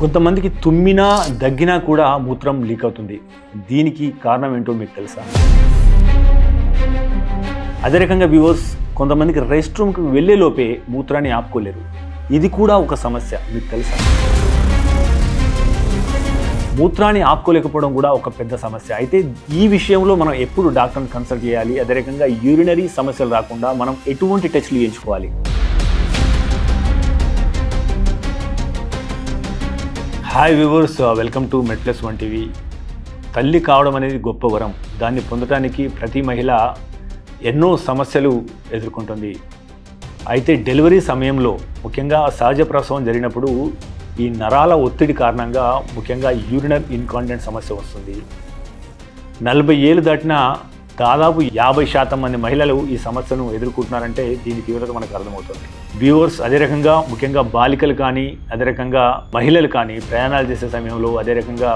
కొంతమందికి తుమ్మినా దగ్గినా కూడా మూత్రం లీక్ అవుతుంది దీనికి కారణం ఏంటో మీకు తెలుసా అదే రకంగా వ్యూవర్స్ కొంతమందికి రెస్ట్ రూమ్కి వెళ్ళే లోపే మూత్రాన్ని ఆపుకోలేరు ఇది కూడా ఒక సమస్య మీకు తెలుసా మూత్రాన్ని ఆపుకోలేకపోవడం కూడా ఒక పెద్ద సమస్య అయితే ఈ విషయంలో మనం ఎప్పుడు డాక్టర్ని కన్సల్ట్ చేయాలి అదే రకంగా యూరినరీ సమస్యలు రాకుండా మనం ఎటువంటి టెస్ట్లు చేయించుకోవాలి hi viewers welcome to MedPlus వంటివి తల్లి కావడం అనేది గొప్ప వరం దాన్ని పొందడానికి ప్రతి మహిళ ఎన్నో సమస్యలు ఎదుర్కొంటుంది అయితే డెలివరీ సమయంలో ముఖ్యంగా సహజ ప్రసవం జరిగినప్పుడు ఈ నరాల ఒత్తిడి కారణంగా ముఖ్యంగా యూరినల్ ఇన్కాంటెంట్ సమస్య వస్తుంది నలభై ఏళ్ళు దాటిన దాదాపు యాభై శాతం మంది మహిళలు ఈ సమస్యను ఎదుర్కొంటున్నారంటే దీని తీవ్రత మనకు అర్థమవుతుంది వ్యూవర్స్ అదే రకంగా ముఖ్యంగా బాలికలు కానీ అదే రకంగా మహిళలు కానీ ప్రయాణాలు చేసే సమయంలో అదే రకంగా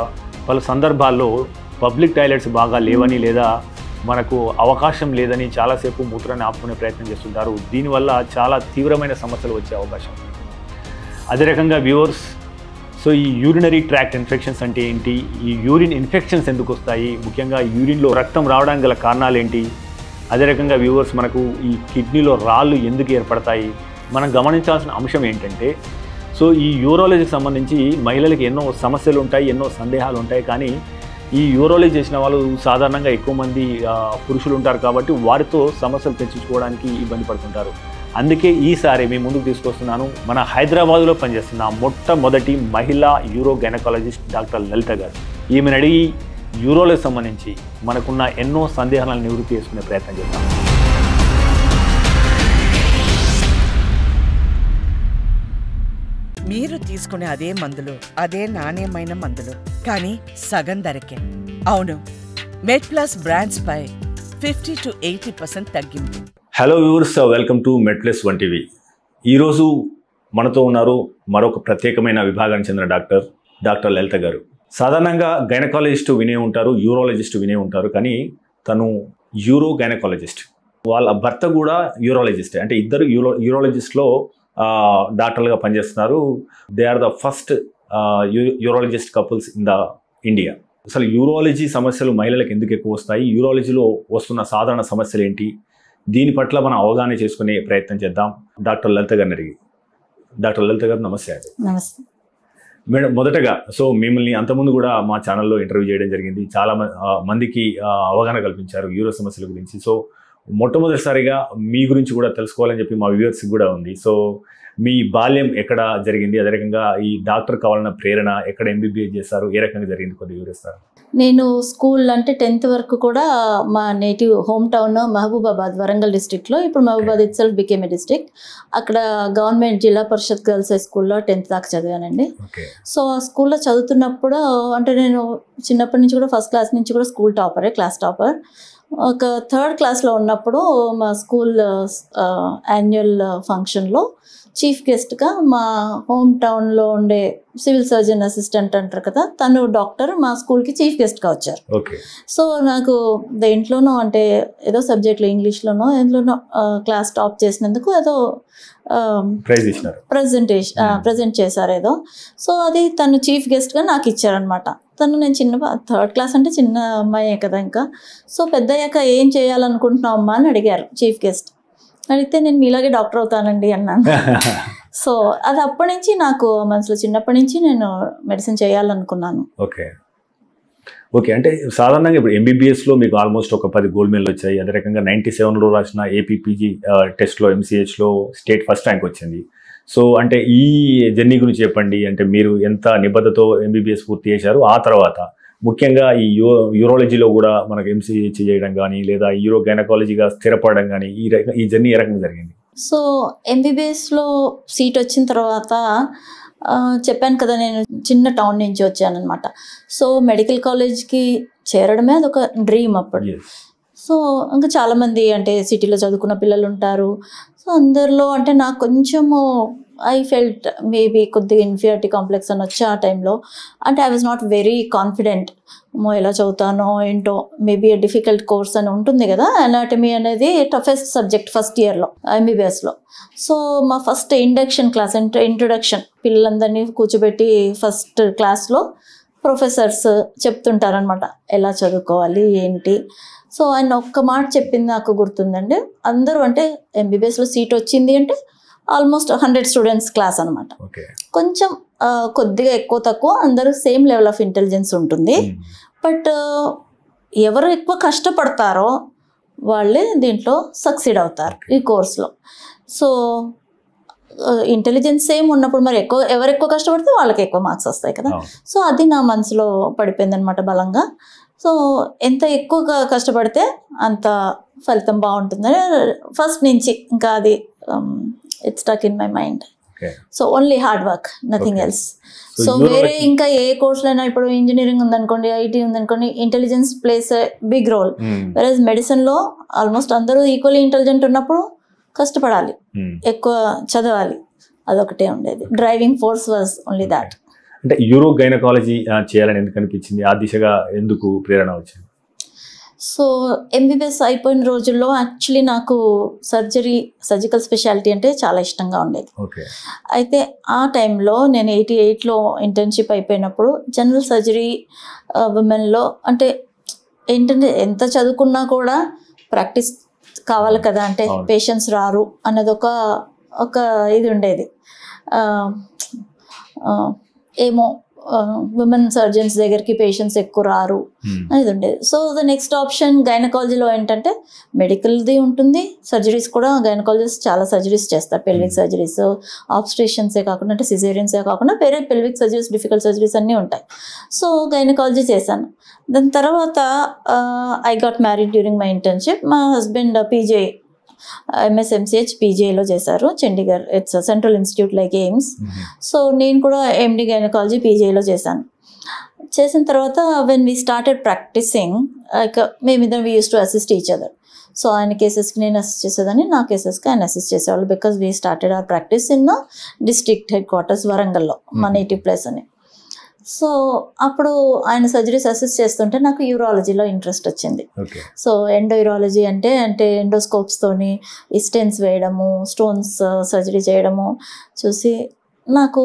పలు సందర్భాల్లో పబ్లిక్ టాయిలెట్స్ బాగా లేవని లేదా మనకు అవకాశం లేదని చాలాసేపు మూత్రాన్ని ఆపుకునే ప్రయత్నం చేస్తుంటారు దీనివల్ల చాలా తీవ్రమైన సమస్యలు వచ్చే అవకాశం అదే రకంగా వ్యూవర్స్ సో ఈ యూరినరీ ట్రాక్ట్ ఇన్ఫెక్షన్స్ అంటే ఏంటి ఈ యూరిన్ ఇన్ఫెక్షన్స్ ఎందుకు వస్తాయి ముఖ్యంగా యూరిన్లో రక్తం రావడానికి గల కారణాలు ఏంటి అదే రకంగా వ్యూవర్స్ మనకు ఈ కిడ్నీలో రాళ్ళు ఎందుకు ఏర్పడతాయి మనం గమనించాల్సిన అంశం ఏంటంటే సో ఈ యూరాలజీకి సంబంధించి మహిళలకు ఎన్నో సమస్యలు ఉంటాయి ఎన్నో సందేహాలు ఉంటాయి కానీ ఈ యూరాలజీ చేసిన వాళ్ళు సాధారణంగా ఎక్కువ మంది పురుషులు ఉంటారు కాబట్టి వారితో సమస్యలు తెచ్చుకోవడానికి ఇబ్బంది పడుతుంటారు అందుకే ఈసారి మీ ముందుకు తీసుకొస్తున్నాను మన హైదరాబాదులో పనిచేస్తున్న మొట్టమొదటి మహిళా యూరో గైనకాలజిస్ట్ డాక్టర్ లలిత గారు ఈమెను అడిగి యూరోలకు సంబంధించి మనకున్న ఎన్నో సందేహాలను నివృత్తి చేసుకునే ప్రయత్నం చేస్తాము మీరు తీసుకునే అదే మందులు అదే నాణ్యమైన మందులు కానీ సగం ధరకే అవును మెడ్ ప్లస్ బ్రాండ్స్ పై ఫిఫ్టీ టు ఎయిటీ పర్సెంట్ తగ్గింది hello viewers welcome to Med Plus వంటివి ఈరోజు మనతో ఉన్నారు మరొక ప్రత్యేకమైన విభాగానికి చెందిన డాక్టర్ డాక్టర్ లలిత గారు సాధారణంగా గైనకాలజిస్ట్ వినే ఉంటారు యూరాలజిస్ట్ వినే ఉంటారు కానీ తను యూరో గైనకాలజిస్ట్ వాళ్ళ భర్త కూడా యూరాలజిస్ట్ అంటే ఇద్దరు యూరో యూరాలజిస్ట్లో డాక్టర్లుగా పనిచేస్తున్నారు they are the first urologist couples in the India అసలు యూరాలజీ సమస్యలు మహిళలకు ఎందుకు ఎక్కువ వస్తాయి యూరాలజీలో వస్తున్న సాధారణ సమస్యలు ఏంటి దీని పట్ల మనం అవగాహన చేసుకునే ప్రయత్నం చేద్దాం డాక్టర్ లలిత గారిని అడిగి డాక్టర్ లలిత గారు నమస్తే నమస్తే మేడం మొదటగా సో మిమ్మల్ని అంతకుముందు కూడా మా ఛానల్లో ఇంటర్వ్యూ చేయడం జరిగింది చాలా మందికి అవగాహన కల్పించారు యూరో సమస్యల గురించి సో మొట్టమొదటిసారిగా మీ గురించి కూడా తెలుసుకోవాలని చెప్పి మా వ్యూవర్స్ కూడా ఉంది సో మీ బాల్యం ఎక్కడ జరిగింది అదే రకంగా ఈ డాక్టర్ కావాలన్న ప్రేరణ ఎక్కడ ఎంబీబీఎస్ చేశారు ఏ రకంగా జరిగింది కొద్ది వివరిస్తారు నేను స్కూల్ అంటే టెన్త్ వరకు కూడా మా native home town Mahabubabad Warangal డిస్టిక్లో ఇప్పుడు Mahabubad itself became district అక్కడ government Zilla Parishad girls high స్కూల్లో టెన్త్ దాకా చదివానండి సో ఆ స్కూల్లో చదువుతున్నప్పుడు అంటే నేను చిన్నప్పటి నుంచి కూడా ఫస్ట్ క్లాస్ నుంచి కూడా స్కూల్ టాపరే క్లాస్ టాపర్ ఒక థర్డ్ క్లాస్లో ఉన్నప్పుడు మా స్కూల్ యాన్యువల్ ఫంక్షన్లో చీఫ్ గెస్ట్గా మా హోమ్ టౌన్లో ఉండే సివిల్ సర్జన్ అసిస్టెంట్ అంటారు కదా తను డాక్టర్ మా స్కూల్కి చీఫ్ గెస్ట్గా వచ్చారు సో నాకు దేంట్లోనో అంటే ఏదో సబ్జెక్ట్లో ఇంగ్లీష్లోనో ఎందులోనో క్లాస్ టాప్ చేసినందుకు ఏదో ప్రజెంటేషన్ ప్రజెంట్ చేశారు ఏదో సో అది తను చీఫ్ గెస్ట్గా నాకు ఇచ్చారనమాట తను నేను చిన్న థర్డ్ క్లాస్ అంటే చిన్న అమ్మాయే కదా ఇంకా సో పెద్ద ఏం చేయాలనుకుంటున్నావు అమ్మా అని అడిగారు చీఫ్ గెస్ట్ అడిగితే నేను మీలాగే డాక్టర్ అవుతానండి అన్నాను సో అది అప్పటి నుంచి నాకు మనసులో చిన్నప్పటి నుంచి నేను మెడిసిన్ చేయాలనుకున్నాను ఓకే ఓకే అంటే సాధారణంగా ఇప్పుడు ఎంబీబీఎస్లో మీకు ఆల్మోస్ట్ ఒక పది గోల్డ్ మెడల్ వచ్చాయి అదే రకంగా నైంటీ సెవెన్లో రాసిన ఏపీపీజీ టెస్ట్లో ఎంసీహెచ్లో స్టేట్ ఫస్ట్ ర్యాంక్ వచ్చింది సో అంటే ఈ జర్నీ గురించి చెప్పండి అంటే మీరు ఎంత నిబద్ధతో ఎంబీబీఎస్ పూర్తి చేశారు ఆ తర్వాత ముఖ్యంగా ఈ యూ యూరాలజీలో కూడా మనకు ఎంసీఏ చేయడం కానీ లేదా యూరో గైనకాలజీగా స్థిరపడడం కానీ ఈ రకం ఈ జర్నీ ఏ రకంగా జరిగింది సో ఎంబీబీఎస్లో సీట్ వచ్చిన తర్వాత చెప్పాను కదా నేను చిన్న టౌన్ నుంచి వచ్చాను అనమాట సో మెడికల్ కాలేజ్కి చేరడమే అదొక డ్రీమ్ అప్పుడు సో ఇంకా చాలామంది అంటే సిటీలో చదువుకున్న పిల్లలు ఉంటారు సో అందరిలో అంటే నాకు కొంచెము ఐ ఫెల్ట్ మేబీ కొద్దిగా ఇన్ఫియారిటీ కాంప్లెక్స్ అని వచ్చి ఆ టైంలో అంటే I was not very confident మో ఎలా చదువుతానో ఏంటో మేబీ డిఫికల్ట్ కోర్స్ అని ఉంటుంది కదా అనాటమీ అనేది టఫెస్ట్ సబ్జెక్ట్ ఫస్ట్ ఇయర్లో ఎంబీబీఎస్లో సో మా ఫస్ట్ ఇండక్షన్ క్లాస్ ఇంట్రొడక్షన్ పిల్లలందరినీ కూర్చోబెట్టి ఫస్ట్ క్లాస్లో ప్రొఫెసర్స్ చెప్తుంటారనమాట ఎలా చదువుకోవాలి ఏంటి సో ఆయన ఒక్క మాట చెప్పింది నాకు గుర్తుందండి అందరూ అంటే ఎంబీబీఎస్లో సీట్ వచ్చింది అంటే ఆల్మోస్ట్ హండ్రెడ్ స్టూడెంట్స్ క్లాస్ అనమాట కొంచెం కొద్దిగా ఎక్కువ తక్కువ అందరూ సేమ్ లెవెల్ ఆఫ్ ఇంటెలిజెన్స్ ఉంటుంది hmm. బట్ ఎవరు ఎక్కువ కష్టపడతారో వాళ్ళే దీంట్లో సక్సీడ్ అవుతారు ఈ కోర్స్లో సో ఇంటెలిజెన్స్ సేమ్ ఉన్నప్పుడు మరి ఎక్కువ ఎవరు ఎక్కువ కష్టపడితే వాళ్ళకి ఎక్కువ మార్క్స్ వస్తాయి కదా సో అది నా మనసులో పడిపోయింది అనమాట బలంగా సో ఎంత ఎక్కువగా కష్టపడితే అంత ఫలితం బాగుంటుందని ఫస్ట్ నుంచి ఇంకా అది it stuck in my mind so only hard work nothing else so వేరే ఇంకా ఏ కోర్సులైనా ఇప్పుడు ఇంజనీరింగ్ ఉందనుకోండి ఐటీ ఉందనుకోండి intelligence plays big role versus మెడిసిన్లో ఆల్మోస్ట్ అందరూ ఈక్వల్లీ ఇంటెలిజెంట్ ఉన్నప్పుడు కష్టపడాలి hmm. ఎక్కువ చదవాలి అదొకటే ఉండేది driving force was only that అంటే యూరో గైనకాలజీ చేయాలని ఎందుకు అనిపించింది ఆ దిశగా ఎందుకు ప్రేరణ వచ్చింది సో ఎంబీబీఎస్ అయిపోయిన రోజుల్లో యాక్చువల్లీ నాకు సర్జరీ సర్జికల్ స్పెషాలిటీ అంటే చాలా ఇష్టంగా ఉండేది అయితే ఆ టైంలో నేను ఎయిటీ ఎయిట్లో ఇంటర్న్షిప్ అయిపోయినప్పుడు జనరల్ సర్జరీ ఉమెన్లో అంటే ఏంటంటే ఎంత చదువుకున్నా కూడా ప్రాక్టీస్ కావాలి కదా అంటే పేషెంట్స్ రారు అన్నది ఒక ఒక ఇది ఉండేది ఏమో ఉమెన్ సర్జన్స్ దగ్గరికి పేషెంట్స్ ఎక్కువ రారు hmm. అనేది ఉండేది సో ద నెక్స్ట్ ఆప్షన్ గైనకాలజీలో ఏంటంటే మెడికల్ది ఉంటుంది సర్జరీస్ కూడా గైనకాలజీస్ చాలా సర్జరీస్ చేస్తారు పెల్విక్ సర్జరీస్ ఆబ్స్ట్రేషన్సే కాకుండా అంటే సిజేరియన్సే కాకుండా వేరే పెల్విక్ సర్జరీస్ డిఫికల్ట్ సర్జరీస్ అన్నీ ఉంటాయి సో గైనకాలజీ చేశాను దాని తర్వాత I got married during my internship మా హస్బెండ్ పీజే ఎంఎస్ఎంసీహెచ్ పీజీఐలో చేశారు Chandigarh it's central institute like AIIMS so నేను కూడా ఎండి గైనకాలజీ పీజీఐలో చేశాను చేసిన తర్వాత when we started practicing like మేమిద్దరం we use to assist each other so ఆయన కేసెస్కి నేను అసిస్ట్ చేసేదాన్ని నా కేసెస్కి ఆయన అసిస్ట్ చేసేవాళ్ళు because we started our practice in district head quarters వరంగల్లో మా నేటివ్ ప్లేస్ అని సో అప్పుడు ఆయన సర్జరీస్ అసిస్ట్ చేస్తుంటే నాకు యూరాలజీలో ఇంట్రెస్ట్ వచ్చింది సో ఎండో యూరాలజీ అంటే అంటే ఎండోస్కోప్స్తోని ఇస్టెన్స్ వేయడము స్టోన్స్ సర్జరీ uh, చేయడము చూసి నాకు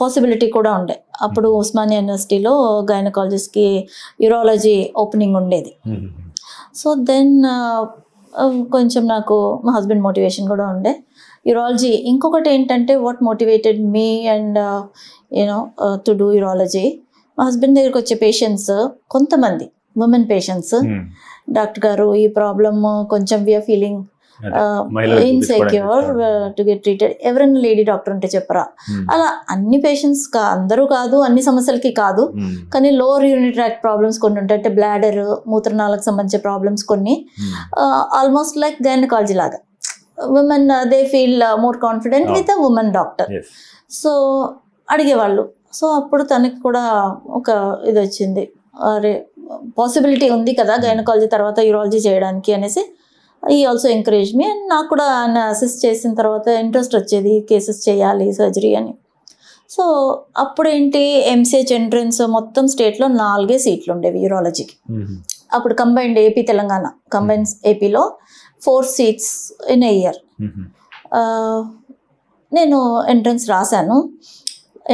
పాసిబిలిటీ కూడా ఉండే అప్పుడు ఉస్మానియా యూనివర్సిటీలో గైనకాలజిస్ట్కి యూరాలజీ ఓపెనింగ్ ఉండేది సో దెన్ uh, uh, కొంచెం నాకు మా హస్బెండ్ మోటివేషన్ కూడా ఉండే యూరాలజీ ఇంకొకటి ఏంటంటే what motivated me and you know to do urology మా హస్బెండ్ దగ్గరికి వచ్చే పేషెంట్స్ కొంతమంది ఉమెన్ పేషెంట్స్ డాక్టర్ గారు ఈ ప్రాబ్లమ్ కొంచెం we are feeling insecure to get treated ఎవరైనా లేడీ డాక్టర్ ఉంటే చెప్పరా hmm. అలా అన్ని పేషెంట్స్ అందరూ కాదు అన్ని సమస్యలకి కాదు hmm. కానీ లోవర్ యూనిట్ ట్రాక్ ప్రాబ్లమ్స్ కొన్ని ఉంటాయి అంటే బ్లాడర్ మూత్రనాళకు సంబంధించిన ప్రాబ్లమ్స్ కొన్ని ఆల్మోస్ట్ లైక్ గైనకాలజీ లాగా women they feel more confident with a women doctor so అడిగేవాళ్ళు సో అప్పుడు తనకి కూడా ఒక ఇది వచ్చింది అరే పాసిబిలిటీ ఉంది కదా గైనకాలజీ తర్వాత యూరాలజీ చేయడానికి అనేసి ఈ ఆల్సో ఎంకరేజ్ మీ అండ్ నాకు కూడా ఆయన అసిస్ట్ చేసిన తర్వాత ఇంట్రెస్ట్ వచ్చేది కేసెస్ చేయాలి సర్జరీ అని సో అప్పుడేంటి ఎంసీహెచ్ ఎంట్రన్స్ మొత్తం స్టేట్లో నాలుగే సీట్లు ఉండేవి యూరాలజీకి అప్పుడు కంబైన్డ్ ఏపీ తెలంగాణ కంబైన్ ఏపీలో four seats in a year నేను ఎంట్రన్స్ రాశాను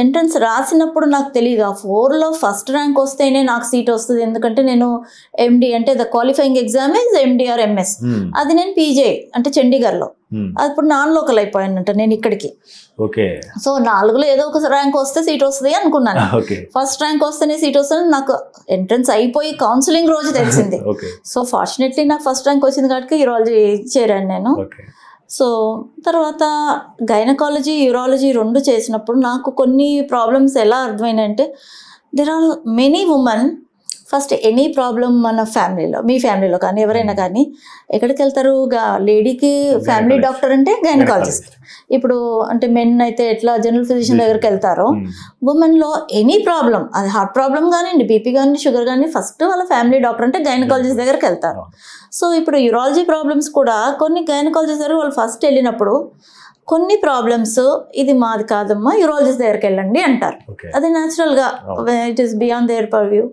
ఎంట్రన్స్ రాసినప్పుడు నాకు తెలియదు ఆ ఫోర్లో ఫస్ట్ ర్యాంక్ వస్తేనే నాకు సీట్ వస్తుంది ఎందుకంటే నేను ఎండి అంటే the qualifying exam is MD or MS అది నేను పీజే అంటే చండీగఢ్లో hmm. అప్పుడు నాన్ లోకల్ అయిపోయానంట నేను ఇక్కడికి ఓకే సో నాలుగులో ఏదో ఒక ర్యాంక్ వస్తే సీట్ వస్తుంది అనుకున్నాను ఫస్ట్ ర్యాంక్ వస్తేనే సీట్ వస్తుంది నాకు ఎంట్రన్స్ అయిపోయి కౌన్సిలింగ్ రోజు తెలిసింది సో ఫార్చునేట్లీ నాకు ఫస్ట్ ర్యాంక్ వచ్చింది కాబట్టి రోజు చేరాను నేను సో తర్వాత గైనకాలజీ యూరాలజీ రెండు చేసినప్పుడు నాకు కొన్ని ప్రాబ్లమ్స్ ఎలా అర్థమైనాయంటే there are many women first any problem మన ఫ్యామిలీలో మీ ఫ్యామిలీలో కానీ ఎవరైనా hmm. కానీ ఎక్కడికి వెళ్తారు లేడీకి ఫ్యామిలీ డాక్టర్ అంటే గైనకాలజిస్ట్ ఇప్పుడు అంటే మెన్ అయితే ఎట్లా జనరల్ ఫిజిషియన్ hmm. దగ్గరికి వెళ్తారో ఉమెన్లో hmm. ఎనీ ప్రాబ్లం అది హార్ట్ ప్రాబ్లం అండి బీపీ కానీ షుగర్ కానీ ఫస్ట్ వాళ్ళ ఫ్యామిలీ డాక్టర్ అంటే గైనకాలజిస్ట్ దగ్గరికి వెళ్తారు సో ఇప్పుడు యూరాలజీ ప్రాబ్లమ్స్ కూడా కొన్ని గైనకాలజిస్ట్ దగ్గర వాళ్ళు ఫస్ట్ వెళ్ళినప్పుడు కొన్ని ప్రాబ్లమ్స్ ఇది మాది కాదమ్మా యూరాలజిస్ట్ దగ్గరికి వెళ్ళండి అంటారు అది న్యాచురల్గా it is beyond their purview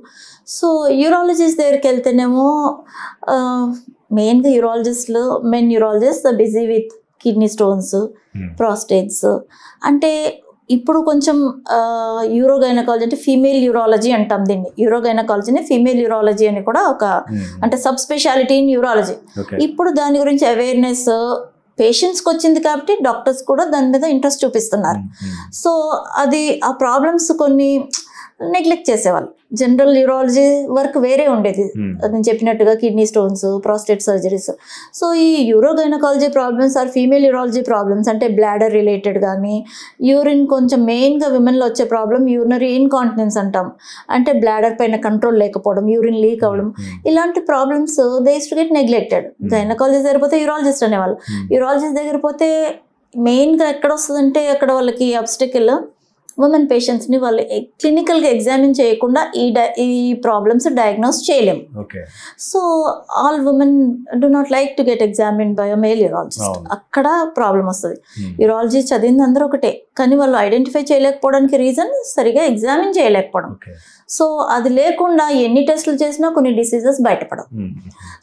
so urologist దగ్గరికి వెళ్తేనేమో మెయిన్గా యూరాలజిస్ట్లు main urologist busy with kidney stones prostates అంటే ఇప్పుడు కొంచెం యూరోగైనకాలజీ అంటే ఫీమేల్ యూరాలజీ అంటాం దీన్ని యూరోగైనకాలజీని ఫీమేల్ యూరాలజీ అని కూడా ఒక hmm. అంటే సబ్ స్పెషాలిటీ ఇన్ యూరాలజీ ఇప్పుడు దాని గురించి అవేర్నెస్ పేషెంట్స్కి వచ్చింది కాబట్టి డాక్టర్స్ కూడా దాని మీద ఇంట్రెస్ట్ చూపిస్తున్నారు సో hmm, hmm. అది ఆ ప్రాబ్లమ్స్ కొన్ని నెగ్లెక్ట్ చేసేవాళ్ళు జనరల్ యూరాలజీ వర్క్ వేరే ఉండేది hmm. నేను చెప్పినట్టుగా kidney stones prostate surgeries so ఈ urogynaecology problems are female urology problems అంటే బ్లాడర్ రిలేటెడ్ కానీ యూరిన్ కొంచెం మెయిన్గా విమెన్లో వచ్చే ప్రాబ్లం యూరినరీ ఇన్కాంటినెన్స్ అంటాం అంటే బ్లాడర్ పైన కంట్రోల్ లేకపోవడం యూరిన్ లీక్ hmm. అవ్వడం hmm. ఇలాంటి problems they to get neglected gynaecologist దగ్గర పోతే యూరాలజిస్ట్ అనేవాళ్ళు యూరాలజిస్ట్ దగ్గర పోతే మెయిన్గా ఎక్కడ వస్తుందంటే అక్కడ వాళ్ళకి అబ్స్టికల్ ఉమెన్ పేషెంట్స్ని వాళ్ళు క్లినికల్గా ఎగ్జామిన్ చేయకుండా ఈ ఈ ప్రాబ్లమ్స్ డయాగ్నోస్ చేయలేము so all women do not like to get examine by male urologist అక్కడ ప్రాబ్లం వస్తుంది యూరాలజీ చదివింది అందరూ ఒకటే కానీ వాళ్ళు ఐడెంటిఫై చేయలేకపోవడానికి రీజన్ సరిగా ఎగ్జామిన్ చేయలేకపోవడం సో అది లేకుండా ఎన్ని టెస్టులు చేసినా కొన్ని డిసీజెస్ బయటపడవు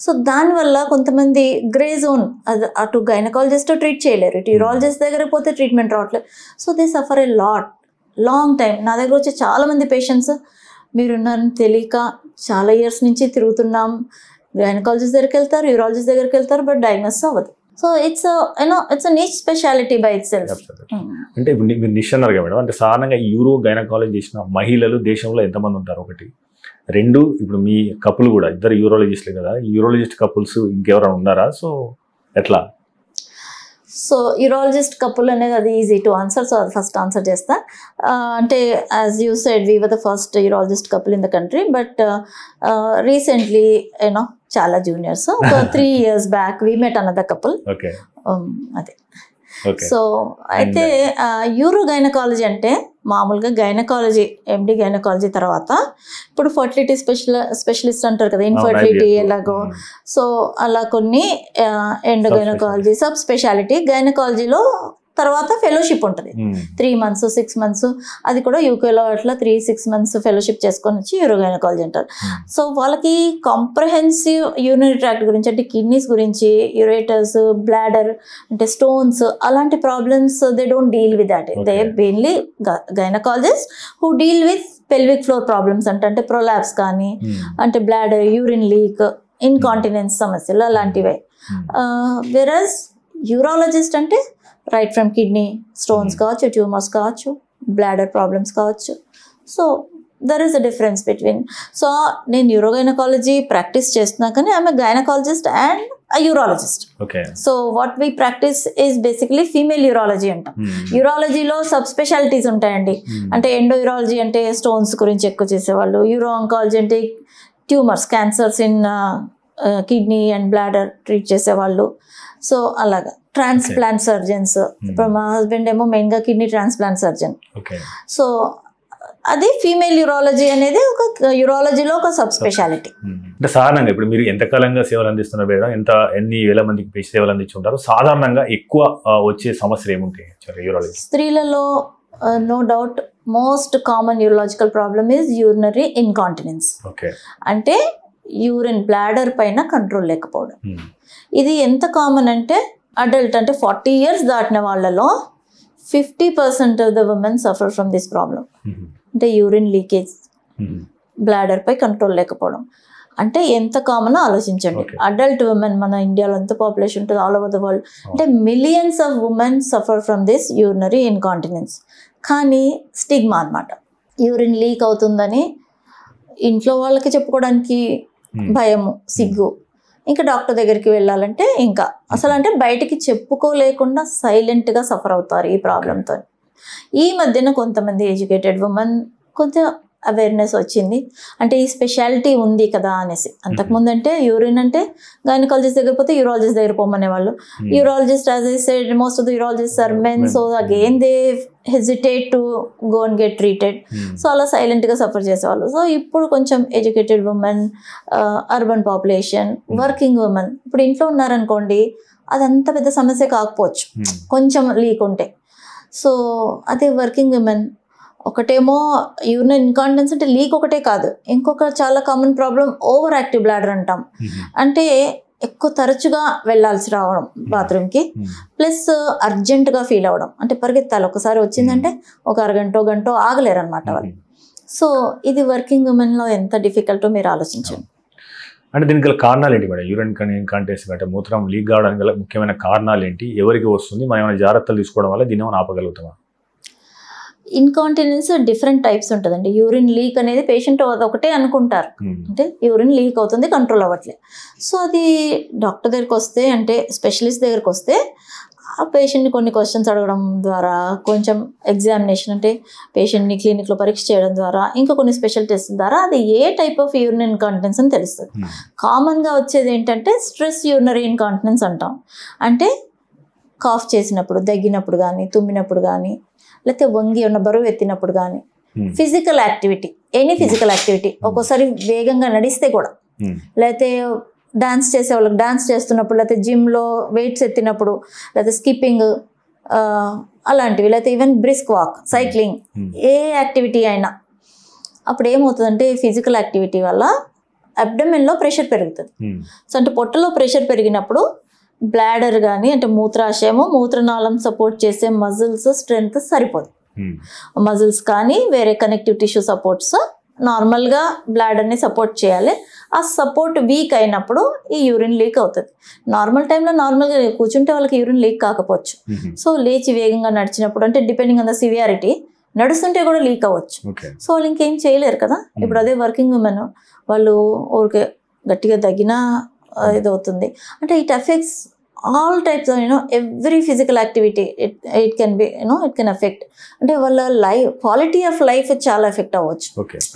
సో hmm. దానివల్ల కొంతమంది గ్రే జోన్ అది అటు గైనకాలజిస్ట్ ట్రీట్ చేయలేరు ఇటు యూరాలజిస్ట్ hmm. దగ్గర పోతే ట్రీట్మెంట్ రావట్లేదు so they suffer a lot long time నా దగ్గర వచ్చే చాలామంది పేషెంట్స్ మీరున్నారని తెలియక చాలా ఇయర్స్ నుంచి తిరుగుతున్నాం గైనకాలజిస్ట్ దగ్గరికి వెళ్తారు యూరాలజిస్ట్ దగ్గరికి వెళ్తారు బట్ డయాగ్నోస్ అవ్వదు so it's you know it's niche speciality by it అంటే ఇప్పుడు మీరు నిష్ అన్నారు కదా మేడం అంటే సాధారణంగా యూరో గైనకాలజీ చేసిన మహిళలు దేశంలో ఎంతమంది ఉంటారు ఒకటి రెండు ఇప్పుడు మీ కపుల్ కూడా ఇద్దరు యూరాలజిస్టులు కదా యూరాలజిస్ట్ కపుల్స్ ఇంకెవరైనా ఉన్నారా సో ఎట్లా సో యూరాలజిస్ట్ కపుల్ అనేది అది ఈజీ టు ఆన్సర్ సో అది ఫస్ట్ ఆన్సర్ చేస్తా uh, అంటే as you said we were the first urologist couple in the country but recently you know చాలా juniors three years back we met another couple అదే so అయితే uh, uro gynaecology అంటే మామూలుగా gynaecology ఎండి gynaecology తర్వాత ఇప్పుడు fertility special specialist అంటారు కదా infertility ఎలాగో hmm. సో అలా కొన్ని ఎండో గైనకాలజీ సబ్ స్పెషాలిటీ గైనకాలజీలో తర్వాత ఫెలోషిప్ ఉంటుంది త్రీ మంత్స్ సిక్స్ మంత్స్ అది కూడా యూకేలో అట్లా త్రీ సిక్స్ మంత్స్ ఫెలోషిప్ చేసుకొని వచ్చి యూరోగైనకాలజీ అంటారు సో hmm. వాళ్ళకి కాంప్రహెన్సివ్ యూరినరీ ట్రాక్ట్ గురించి అంటే కిడ్నీస్ గురించి యురేటర్స్ బ్లాడర్ అంటే స్టోన్స్ అలాంటి problems they don't deal with that they mainly gynaecologist who deal with pelvic floor problems అంటే hmm. అంటే ప్రొలాబ్స్ కానీ అంటే బ్లాడర్ యూరిన్ లీక్ ఇన్కాంటినెన్స్ సమస్యలు అలాంటివే వెరస్ hmm. యూరాలజిస్ట్ uh, అంటే రైట్ ఫ్రమ్ కిడ్నీ స్టోన్స్ కావచ్చు ట్యూమర్స్ కావచ్చు బ్లాడర్ ప్రాబ్లమ్స్ కావచ్చు so there is a difference between so నేను న్యూరోగైనకాలజీ ప్రాక్టీస్ చేస్తున్నా కానీ I'm a gynaecologist and urologist so Okay. So practice we basically female urology female అంటాం యూరాలజీలో sub specialities ఉంటాయండి mm-hmm. అంటే endo urology అంటే స్టోన్స్ గురించి ఎక్కువ చేసేవాళ్ళు యూరో అంకాలజీ అంటే tumours cancers in kidney and bladder treat చేసేవాళ్ళు సో అలాగా ట్రాన్స్ప్లాంట్ సర్జన్స్ hmm. ఇప్పుడు మా హస్బెండ్ ఏమో మెయిన్గా కిడ్నీ ట్రాన్స్ప్లాంట్ సర్జన్ సో అది ఫీమేల్ యూరాలజీ అనేది ఒక యూరాలజీలో ఒక సబ్ స్పెషాలిటీ hmm. అంటే సాధారణంగా ఇప్పుడు మీరు ఎంతకాలంగా సేవలు అందిస్తున్నారు మేడం ఎంత ఎన్ని వేల మందికి సేవలు అందించుంటారు సాధారణంగా ఎక్కువ వచ్చే సమస్యలు ఏముంటాయి యూరాలజీ స్త్రీలలో no doubt most common urological problem is urinary incontinence అంటే యూరిన్ బ్లాడర్ పైన కంట్రోల్ లేకపోవడం hmm. ఇది ఎంత కామన్ అంటే అడల్ట్ అంటే ఫార్టీ ఇయర్స్ దాటిన వాళ్ళలో fifty percent of the women suffer from this problem అంటే యూరిన్ లీకేజ్ బ్లాడర్పై కంట్రోల్ లేకపోవడం అంటే ఎంత కామన్ ఆలోచించండి అడల్ట్ ఉమెన్ మన ఇండియాలో ఎంత పాపులేషన్ ఉంటుంది ఆల్ ఓవర్ ద వరల్డ్ అంటే millions of women suffer from this urinary incontinence కానీ స్టిగ్మా అనమాట యూరిన్ లీక్ అవుతుందని ఇంట్లో వాళ్ళకి చెప్పుకోవడానికి భయము సిగ్గు ఇంకా డాక్టర్ దగ్గరికి వెళ్ళాలంటే ఇంకా అసలు అంటే బయటికి చెప్పుకోలేకుండా సైలెంట్గా సఫర్ అవుతారు ఈ ప్రాబ్లంతో ఈ మధ్యన కొంతమంది ఎడ్యుకేటెడ్ ఉమెన్ కొంచెం అవేర్నెస్ వచ్చింది అంటే ఈ స్పెషాలిటీ ఉంది కదా అనేసి అంతకుముందు అంటే యూరిన్ అంటే గైనకాలజిస్ట్ దగ్గర పోతే యూరాలజిస్ట్ దగ్గర పోమనే వాళ్ళు urologist as I said most of the urologist are men so again they hesitate to go and get treated so అలా సైలెంట్గా సఫర్ చేసేవాళ్ళు సో ఇప్పుడు కొంచెం educated women urban population working women ఇప్పుడు ఇంట్లో ఉన్నారనుకోండి అది అంత పెద్ద సమస్య కాకపోవచ్చు కొంచెం లీక్ ఉంటే సో అదే వర్కింగ్ ఉమెన్ ఒకటేమో యూరిన్ ఇన్కాంటెన్స్ అంటే లీక్ ఒకటే కాదు ఇంకొక చాలా common problem over active bladder అంటాం అంటే ఎక్కువ తరచుగా వెళ్ళాల్సి రావడం బాత్రూమ్కి ప్లస్ అర్జెంటుగా ఫీల్ అవ్వడం అంటే పరిగెత్తాలి ఒకసారి వచ్చిందంటే ఒక అరగంటో గంటో ఆగలేరు అనమాట వాళ్ళు సో ఇది వర్కింగ్ ఉమెన్లో ఎంత డిఫికల్టో మీరు ఆలోచించండి అంటే దీనికి గల కారణాలు ఏంటి మేడం యూరిన్ ఇన్కాంటెన్స్ అంటే మూత్రం లీక్ కావడానికి గల ముఖ్యమైన కారణాలు ఏంటి ఎవరికి వస్తుంది మనం ఏమైనా జాగ్రత్తలు తీసుకోవడం వల్ల దీన్ని ఏమైనా ఆపగలుగుతామా ఇన్కాంటినెన్స్ డిఫరెంట్ టైప్స్ ఉంటుందండి యూరిన్ లీక్ అనేది పేషెంట్ ఒకటే అనుకుంటారు hmm. అంటే యూరిన్ లీక్ అవుతుంది కంట్రోల్ అవ్వట్లే సో అది డాక్టర్ దగ్గరికి వస్తే అంటే స్పెషలిస్ట్ దగ్గరికి వస్తే ఆ పేషెంట్ని కొన్ని క్వశ్చన్స్ అడగడం ద్వారా కొంచెం ఎగ్జామినేషన్ అంటే పేషెంట్ని క్లినిక్లో పరీక్ష చేయడం ద్వారా ఇంకా కొన్ని స్పెషల్ టెస్ట్ ద్వారా అది ఏ టైప్ ఆఫ్ యూరిన్ ఇన్కాంటినెన్స్ అని తెలుస్తుంది కామన్గా hmm. వచ్చేది ఏంటంటే స్ట్రెస్ యూరినరీ ఇన్కాంటినెన్స్ అంటాం అంటే కాఫ్ చేసినప్పుడు దగ్గినప్పుడు కానీ తుమ్మినప్పుడు కానీ లేకపోతే వంగి ఉన్న బరువు ఎత్తినప్పుడు కానీ physical activity any physical activity ఒక్కోసారి వేగంగా నడిస్తే కూడా hmm. లేకపోతే డాన్స్ చేసే వాళ్ళకి డాన్స్ చేస్తున్నప్పుడు లేకపోతే జిమ్లో వెయిట్స్ ఎత్తినప్పుడు లేకపోతే స్కిప్పింగ్ అలాంటివి లేకపోతే ఈవెన్ బ్రిస్క్ వాక్ సైక్లింగ్ ఏ యాక్టివిటీ అయినా అప్పుడు ఏమవుతుందంటే ఫిజికల్ యాక్టివిటీ వల్ల అబ్డమెన్లో ప్రెషర్ పెరుగుతుంది hmm. సో అంటే పొట్టలో ప్రెషర్ పెరిగినప్పుడు బ్లాడర్ కానీ అంటే మూత్రాశయము మూత్రనాళం సపోర్ట్ చేసే మజిల్స్ స్ట్రెంగ్త్ సరిపోదు మజిల్స్ కానీ వేరే కనెక్టివ్ టిష్యూ సపోర్ట్స్ నార్మల్గా బ్లాడర్ని సపోర్ట్ చేయాలి ఆ సపోర్ట్ వీక్ అయినప్పుడు ఈ యూరిన్ లీక్ అవుతుంది నార్మల్ టైంలో నార్మల్గా కూర్చుంటే వాళ్ళకి యూరిన్ లీక్ కాకపోవచ్చు సో లేచి వేగంగా నడిచినప్పుడు అంటే డిపెండింగ్ ఆన్ ద సివియారిటీ నడుస్తుంటే కూడా లీక్ అవ్వచ్చు సో వాళ్ళు ఇంకేం చేయలేరు కదా ఇప్పుడు అదే వర్కింగ్ ఉమెన్ వాళ్ళు ఊరికే గట్టిగా తగిన అవుతుంది అంటే it affects all types of you know every physical activity it it can be you know it can affect అంటే వాళ్ళ లైఫ్ క్వాలిటీ ఆఫ్ లైఫ్ చాలా ఎఫెక్ట్ అవ్వచ్చు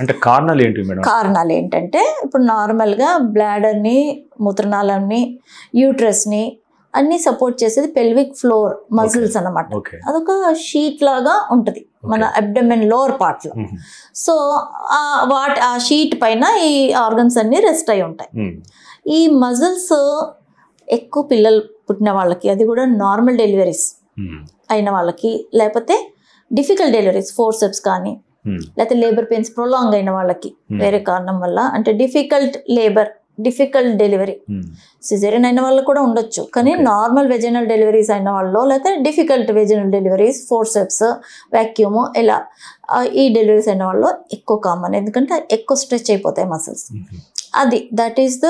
అంటే కారణాలు ఏంటి కారణాలు ఏంటంటే ఇప్పుడు నార్మల్గా బ్లాడర్ని మూత్రనాళంని యూట్రస్ని అన్నీ సపోర్ట్ చేసేది పెల్విక్ ఫ్లోర్ మజిల్స్ అనమాట అదొక షీట్ లాగా ఉంటుంది మన అబ్డమెన్ లోవర్ పార్ట్లో సో వాటి ఆ షీట్ పైన ఈ ఆర్గన్స్ అన్ని రెస్ట్ అయి ఉంటాయి mm. ఈ మజిల్స్ ఎక్కువ పిల్లలు పుట్టిన వాళ్ళకి అది కూడా నార్మల్ డెలివరీస్ hmm. అయిన వాళ్ళకి లేకపోతే డిఫికల్ట్ డెలివరీస్ ఫోర్ సెప్స్ కానీ hmm. లేకపోతే లేబర్ పెయిన్స్ ప్రొలాంగ్ అయిన వాళ్ళకి hmm. వేరే కారణం వల్ల అంటే difficult labour difficult delivery caesarean hmm. అయిన వాళ్ళు కూడా ఉండొచ్చు కానీ నార్మల్ వెజినల్ డెలివరీస్ అయిన వాళ్ళు లేకపోతే difficult vaginal deliveries forceps vacuum ఇలా ఈ డెలివరీస్ అయిన వాళ్ళు ఎక్కువ కామన్ ఎందుకంటే ఎక్కువ స్ట్రెచ్ అయిపోతాయి మసిల్స్ అది that is the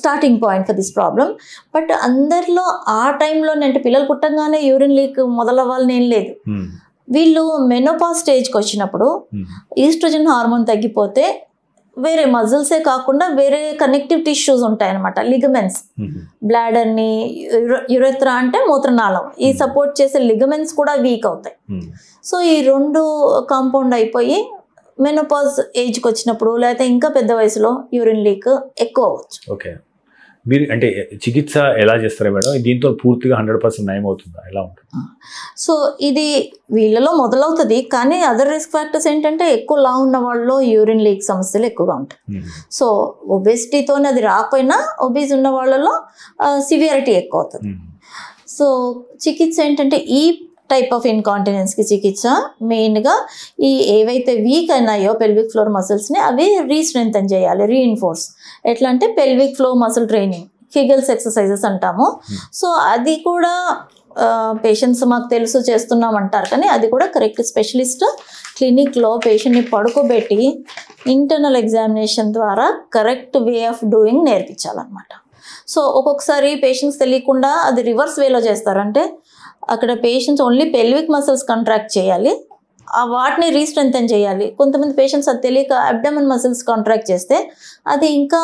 starting point for this problem but అందరిలో ఆ టైంలో అంటే పిల్లలు పుట్టంగానే యూరిన్ లీక్ మొదలవ్వాలని ఏం లేదు hmm. వీళ్ళు మెనోపా స్టేజ్కి వచ్చినప్పుడు ఈస్ట్రోజన్ hmm. హార్మోన్ తగ్గిపోతే వేరే మజిల్సే కాకుండా వేరే కనెక్టివ్ టిష్యూస్ అనమాట లిగమెంట్స్ బ్లాడర్ని యురెత్రా అంటే మూత్రనాళం ఈ సపోర్ట్ చేసే లిగమెంట్స్ కూడా వీక్ అవుతాయి సో ఈ రెండు కాంపౌండ్ అయిపోయి మెనోపాజ్ ఏజ్కి వచ్చినప్పుడు లేకపోతే ఇంకా పెద్ద వయసులో యూరిన్ లీక్ ఎక్కువ అవ్వచ్చు మీరు అంటే చికిత్స ఎలా చేస్తారు మేడం దీంతో పూర్తిగా హండ్రెడ్ పర్సెంట్ నయం అవుతుందా ఎలా ఉంటుంది సో ఇది వీళ్ళలో మొదలవుతుంది కానీ అదర్ రిస్క్ ఫ్యాక్టర్స్ ఏంటంటే ఎక్కువ లా ఉన్న వాళ్ళలో యూరిన్ లీక్ సమస్యలు ఎక్కువగా ఉంటాయి సో ఒబేసిటీతోనే అది రాకపోయినా ఒబీస్ ఉన్న వాళ్ళలో సివియారిటీ ఎక్కువ అవుతుంది సో చికిత్స ఏంటంటే ఈ టైప్ ఆఫ్ ఇన్కాంటినెన్స్కి చికిత్స మెయిన్గా ఈ ఏవైతే వీక్ అయినాయో పెల్విక్ ఫ్లోర్ మసిల్స్ని అవి రీస్ట్రెంథన్ చేయాలి రీఇన్ఫోర్స్ ఎట్లా అంటే pelvic floor muscle training kegels exercises అంటాము సో hmm. అది కూడా పేషెంట్స్ మాకు తెలుసు చేస్తున్నాం అంటారు కానీ అది కూడా కరెక్ట్ స్పెషలిస్ట్ క్లినిక్లో పేషెంట్ని పడుకోబెట్టి ఇంటర్నల్ ఎగ్జామినేషన్ ద్వారా కరెక్ట్ వే ఆఫ్ డూయింగ్ నేర్పించాలన్నమాట సో ఒక్కొక్కసారి పేషెంట్స్ తెలియకుండా అది రివర్స్ వేలో చేస్తారంటే అక్కడ patients only pelvic muscles contract చేయాలి ఆ వాటిని రీస్ట్రెంతన్ చేయాలి కొంతమంది పేషెంట్స్ అది తెలియక అబ్డమన్ మసిల్స్ కాంట్రాక్ట్ చేస్తే అది ఇంకా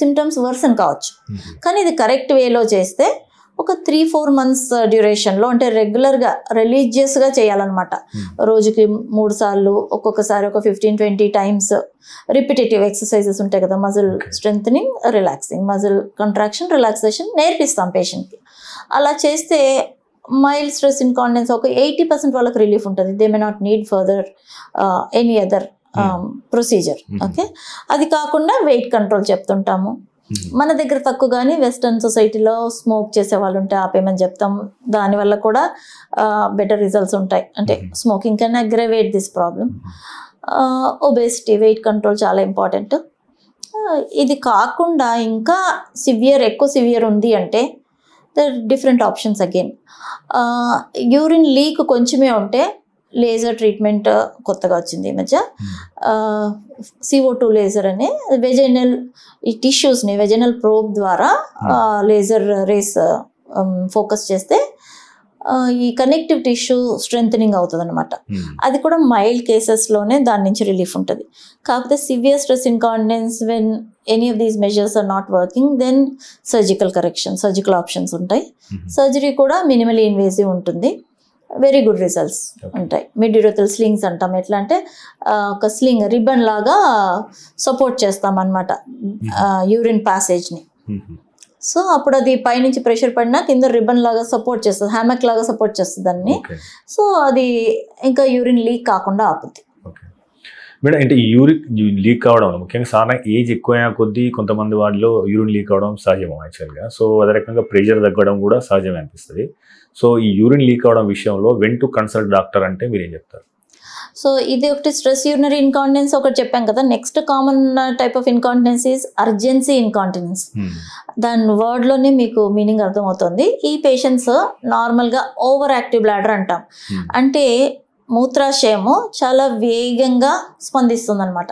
సిమ్టమ్స్ వర్సన్ కావచ్చు కానీ ఇది కరెక్ట్ వేలో చేస్తే ఒక త్రీ ఫోర్ మంత్స్ డ్యూరేషన్లో అంటే రెగ్యులర్గా రిలీజియస్గా చేయాలన్నమాట రోజుకి మూడు సార్లు ఒక్కొక్కసారి ఒక fifteen twenty times repetitive exercises ఉంటాయి కదా muscle strengthening relaxing muscle contraction relaxation నేర్పిస్తాం పేషెంట్కి అలా చేస్తే మైల్డ్ స్ట్రెస్ ఇన్కాన్ఫిడెన్స్ ఒక ఎయిటీ పర్సెంట్ వాళ్ళకి రిలీఫ్ ఉంటుంది they may not need further any other procedure okay అది కాకుండా వెయిట్ కంట్రోల్ చెప్తుంటాము hmm. మన దగ్గర తక్కువ కానీ వెస్టర్న్ సొసైటీలో స్మోక్ చేసే వాళ్ళు ఉంటే ఆపేయమని చెప్తాం దానివల్ల కూడా బెటర్ uh, రిజల్ట్స్ ఉంటాయి అంటే smoking can aggravate this problem obesity weight control చాలా ఇంపార్టెంట్ uh, ఇది కాకుండా ఇంకా సివియర్ ఎక్కువ సివియర్ ఉంది అంటే there different options again urine leak కొంచెమే ఉంటే లేజర్ ట్రీట్మెంట్ uh, కొత్తగా వచ్చింది ఈ మధ్య సిఓ టూ లేజర్ అనే వెజైనల్ ఈ టిష్యూస్ని వెజైనల్ ప్రోబ్ ద్వారా లేజర్ రేస్ ఫోకస్ చేస్తే ఈ కనెక్టివ్ టిష్యూ స్ట్రెంగ్ అవుతుంది అనమాట అది కూడా మైల్డ్ కేసెస్లోనే దాని నుంచి రిలీఫ్ hmm. ఉంటుంది కాకపోతే severe stress incontinence when any of these measures are not working then surgical correction surgical options ఉంటాయి సర్జరీ కూడా మినిమలీ ఇన్వేసివ్ ఉంటుంది వెరీ గుడ్ రిజల్ట్స్ ఉంటాయి మిడ్యూరోతల్ స్లింగ్స్ అంటాం ఎట్లా అంటే ఒక స్లింగ్ రిబ్బన్ లాగా సపోర్ట్ చేస్తాం అనమాట యూరిన్ ప్యాసేజ్ని సో అప్పుడు అది పైనుంచి ప్రెషర్ పడినా కింద రిబన్ లాగా సపోర్ట్ చేస్తుంది హ్యామక్ లాగా సపోర్ట్ చేస్తుంది దాన్ని సో అది ఇంకా యూరిన్ లీక్ కాకుండా ఆపుద్ది మేడం అంటే యూరిక్ లీక్ అవడం ముఖ్యంగా సాధారణ ఏజ్ అయినా కొద్దీ కొంతమంది వాళ్ళు యూరిన్ లీక్ అవడం సహజం యాక్చువల్గా సో అదే రకంగా ప్రెషర్ తగ్గడం కూడా సహజమే అనిపిస్తుంది సో ఈ యూరిన్ లీక్ అవడం విషయంలో వెన్ టు కన్సల్ట్ డాక్టర్ అంటే మీరు ఏం చెప్తారు సో ఇది ఒకటి స్ట్రెస్ యూరినరీ ఇన్కాంటినెన్స్ ఒకటి చెప్పాం కదా next common type of incontinence is urgency incontinence దాని వర్డ్లోనే మీకు మీనింగ్ అర్థమవుతుంది ఈ పేషెంట్స్ నార్మల్గా ఓవర్ యాక్టివ్ బ్లాడర్ అంటాం hmm. అంటే మూత్రాశయము చాలా వేగంగా స్పందిస్తుంది అనమాట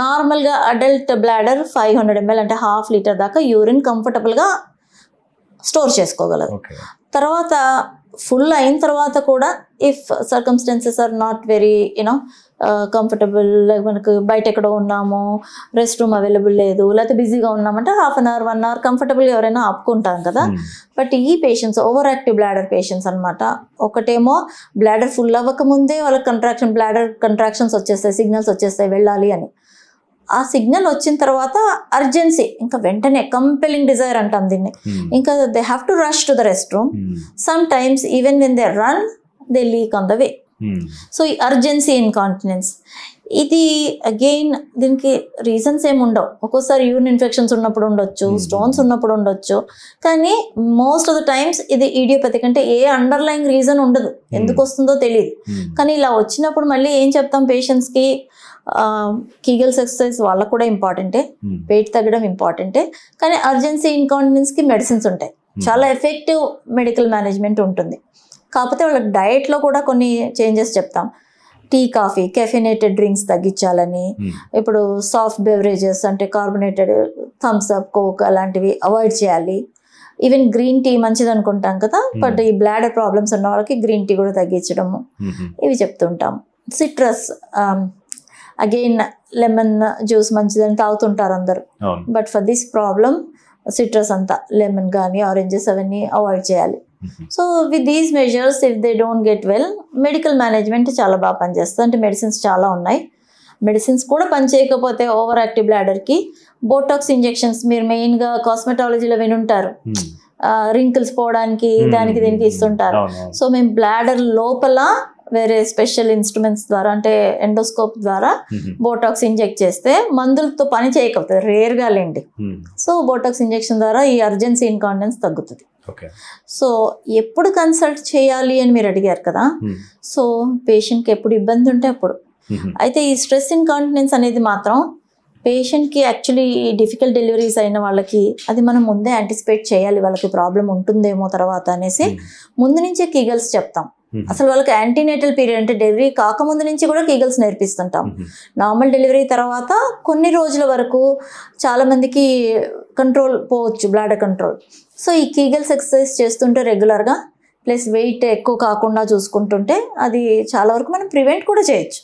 నార్మల్గా adult bladder five hundred ML అంటే హాఫ్ లీటర్ దాకా యూరిన్ కంఫర్టబుల్గా స్టోర్ చేసుకోగలదు తర్వాత ఫుల్ అయిన తర్వాత కూడా if circumstances are not very you know comfortable like మనకు బయట ఎక్కడో ఉన్నాము రెస్ట్ రూమ్ అవైలబుల్ లేదు లేకపోతే బిజీగా ఉన్నామంటే half an hour one hour కంఫర్టబుల్గా ఎవరైనా ఆపుకుంటాం కదా బట్ hmm. ఈ patients over active bladder patients అనమాట ఒకటేమో బ్లాడర్ ఫుల్ అవ్వకముందే వాళ్ళకి కంట్రాక్షన్ బ్లాడర్ కంట్రాక్షన్స్ వచ్చేస్తాయి సిగ్నల్స్ వచ్చేస్తాయి వెళ్ళాలి అని ఆ సిగ్నల్ వచ్చిన తర్వాత అర్జెన్సీ ఇంకా వెంటనే కంపెలింగ్ డిజైర్ అంటాం దీన్ని hmm. ఇంకా they have to rush to the restroom sometimes even when they run they leak on the way so ఈ అర్జెన్సీ ఇన్కాంటినెన్స్ ఇది అగైన్ దీనికి రీజన్స్ ఏమి ఉండవు ఒక్కోసారి యూన్ ఇన్ఫెక్షన్స్ ఉన్నప్పుడు ఉండొచ్చు స్టోన్స్ hmm. ఉన్నప్పుడు ఉండొచ్చు కానీ మోస్ట్ ఆఫ్ ద టైమ్స్ ఇది ఈడియోపతి కంటే ఏ అండర్లైన్ రీజన్ ఉండదు hmm. ఎందుకు వస్తుందో తెలియదు hmm. కానీ ఇలా వచ్చినప్పుడు మళ్ళీ ఏం చెప్తాం పేషెంట్స్కి కీగల్స్ ఎక్సర్సైజ్ వాళ్ళకు కూడా ఇంపార్టెంటే వెయిట్ తగ్గడం ఇంపార్టెంటే కానీ అర్జెన్సీ ఇన్కాంటినెన్స్కి మెడిసిన్స్ ఉంటాయి చాలా ఎఫెక్టివ్ మెడికల్ మేనేజ్మెంట్ ఉంటుంది కాకపోతే వాళ్ళ డయట్లో కూడా కొన్ని చేంజెస్ చెప్తాం టీ కాఫీ కెఫినేటెడ్ డ్రింక్స్ తగ్గించాలని hmm. ఇప్పుడు సాఫ్ట్ బెవరేజెస్ అంటే కార్బొనేటెడ్ థమ్స్ అప్ కోక్ అలాంటివి అవాయిడ్ చేయాలి ఈవెన్ గ్రీన్ టీ మంచిది అనుకుంటాం కదా hmm. బట్ ఈ బ్లాడర్ ప్రాబ్లమ్స్ ఉన్న వాళ్ళకి గ్రీన్ టీ కూడా తగ్గించడము hmm. ఇవి చెప్తుంటాం సిట్రస్ అగైన్ లెమన్ జ్యూస్ మంచిదని తాగుతుంటారు అందరు but for this problem citrus అంతా లెమన్ కానీ ఆరెంజెస్ అవన్నీ అవాయిడ్ చేయాలి so with these measures if they don't get well medical management చాలా బాగా పనిచేస్తుంది అంటే మెడిసిన్స్ చాలా ఉన్నాయి మెడిసిన్స్ కూడా పనిచేయకపోతే ఓవర్ యాక్టివ్ బ్లాడర్కి బోటాక్స్ ఇంజెక్షన్స్ మీరు మెయిన్గా కాస్మెటాలజీలో వినుంటారు రింకిల్స్ hmm. పోవడానికి hmm. దానికి దీనికి ఇస్తుంటారు సో మేము బ్లాడర్ లోపల వేరే స్పెషల్ ఇన్స్ట్రుమెంట్స్ ద్వారా అంటే ఎండోస్కోప్ ద్వారా బోటాక్స్ hmm. ఇంజెక్ట్ చేస్తే మందులతో పని చేయకపోతుంది రేర్గా లేండి సో బోటాక్స్ ఇంజెక్షన్ ద్వారా ఈ అర్జెన్సీ ఇన్కాండెన్స్ తగ్గుతుంది సో ఎప్పుడు కన్సల్ట్ చేయాలి అని మీరు అడిగారు కదా సో పేషెంట్కి ఎప్పుడు ఇబ్బంది ఉంటే అప్పుడు అయితే ఈ స్ట్రెస్ ఇన్కాంటినెన్స్ అనేది మాత్రం పేషెంట్కి యాక్చువల్లీ డిఫికల్ట్ డెలివరీస్ అయిన వాళ్ళకి అది మనం ముందే యాంటిసిపేట్ చేయాలి వాళ్ళకి ప్రాబ్లం ఉంటుందేమో తర్వాత అనేసి ముందు నుంచే కీగల్స్ చెప్తాం అసలు వాళ్ళకి యాంటీనేటల్ పీరియడ్ అంటే డెలివరీ కాకముందు నుంచి కూడా కీగల్స్ నేర్పిస్తుంటాం నార్మల్ డెలివరీ తర్వాత కొన్ని రోజుల వరకు చాలామందికి కంట్రోల్ పోవచ్చు బ్లాడర్ కంట్రోల్ సో ఈ కీగల్స్ ఎక్సర్సైజ్ చేస్తుంటే రెగ్యులర్గా ప్లస్ వెయిట్ ఎక్కువ కాకుండా చూసుకుంటుంటే అది చాలా వరకు మనం ప్రివెంట్ కూడా చేయొచ్చు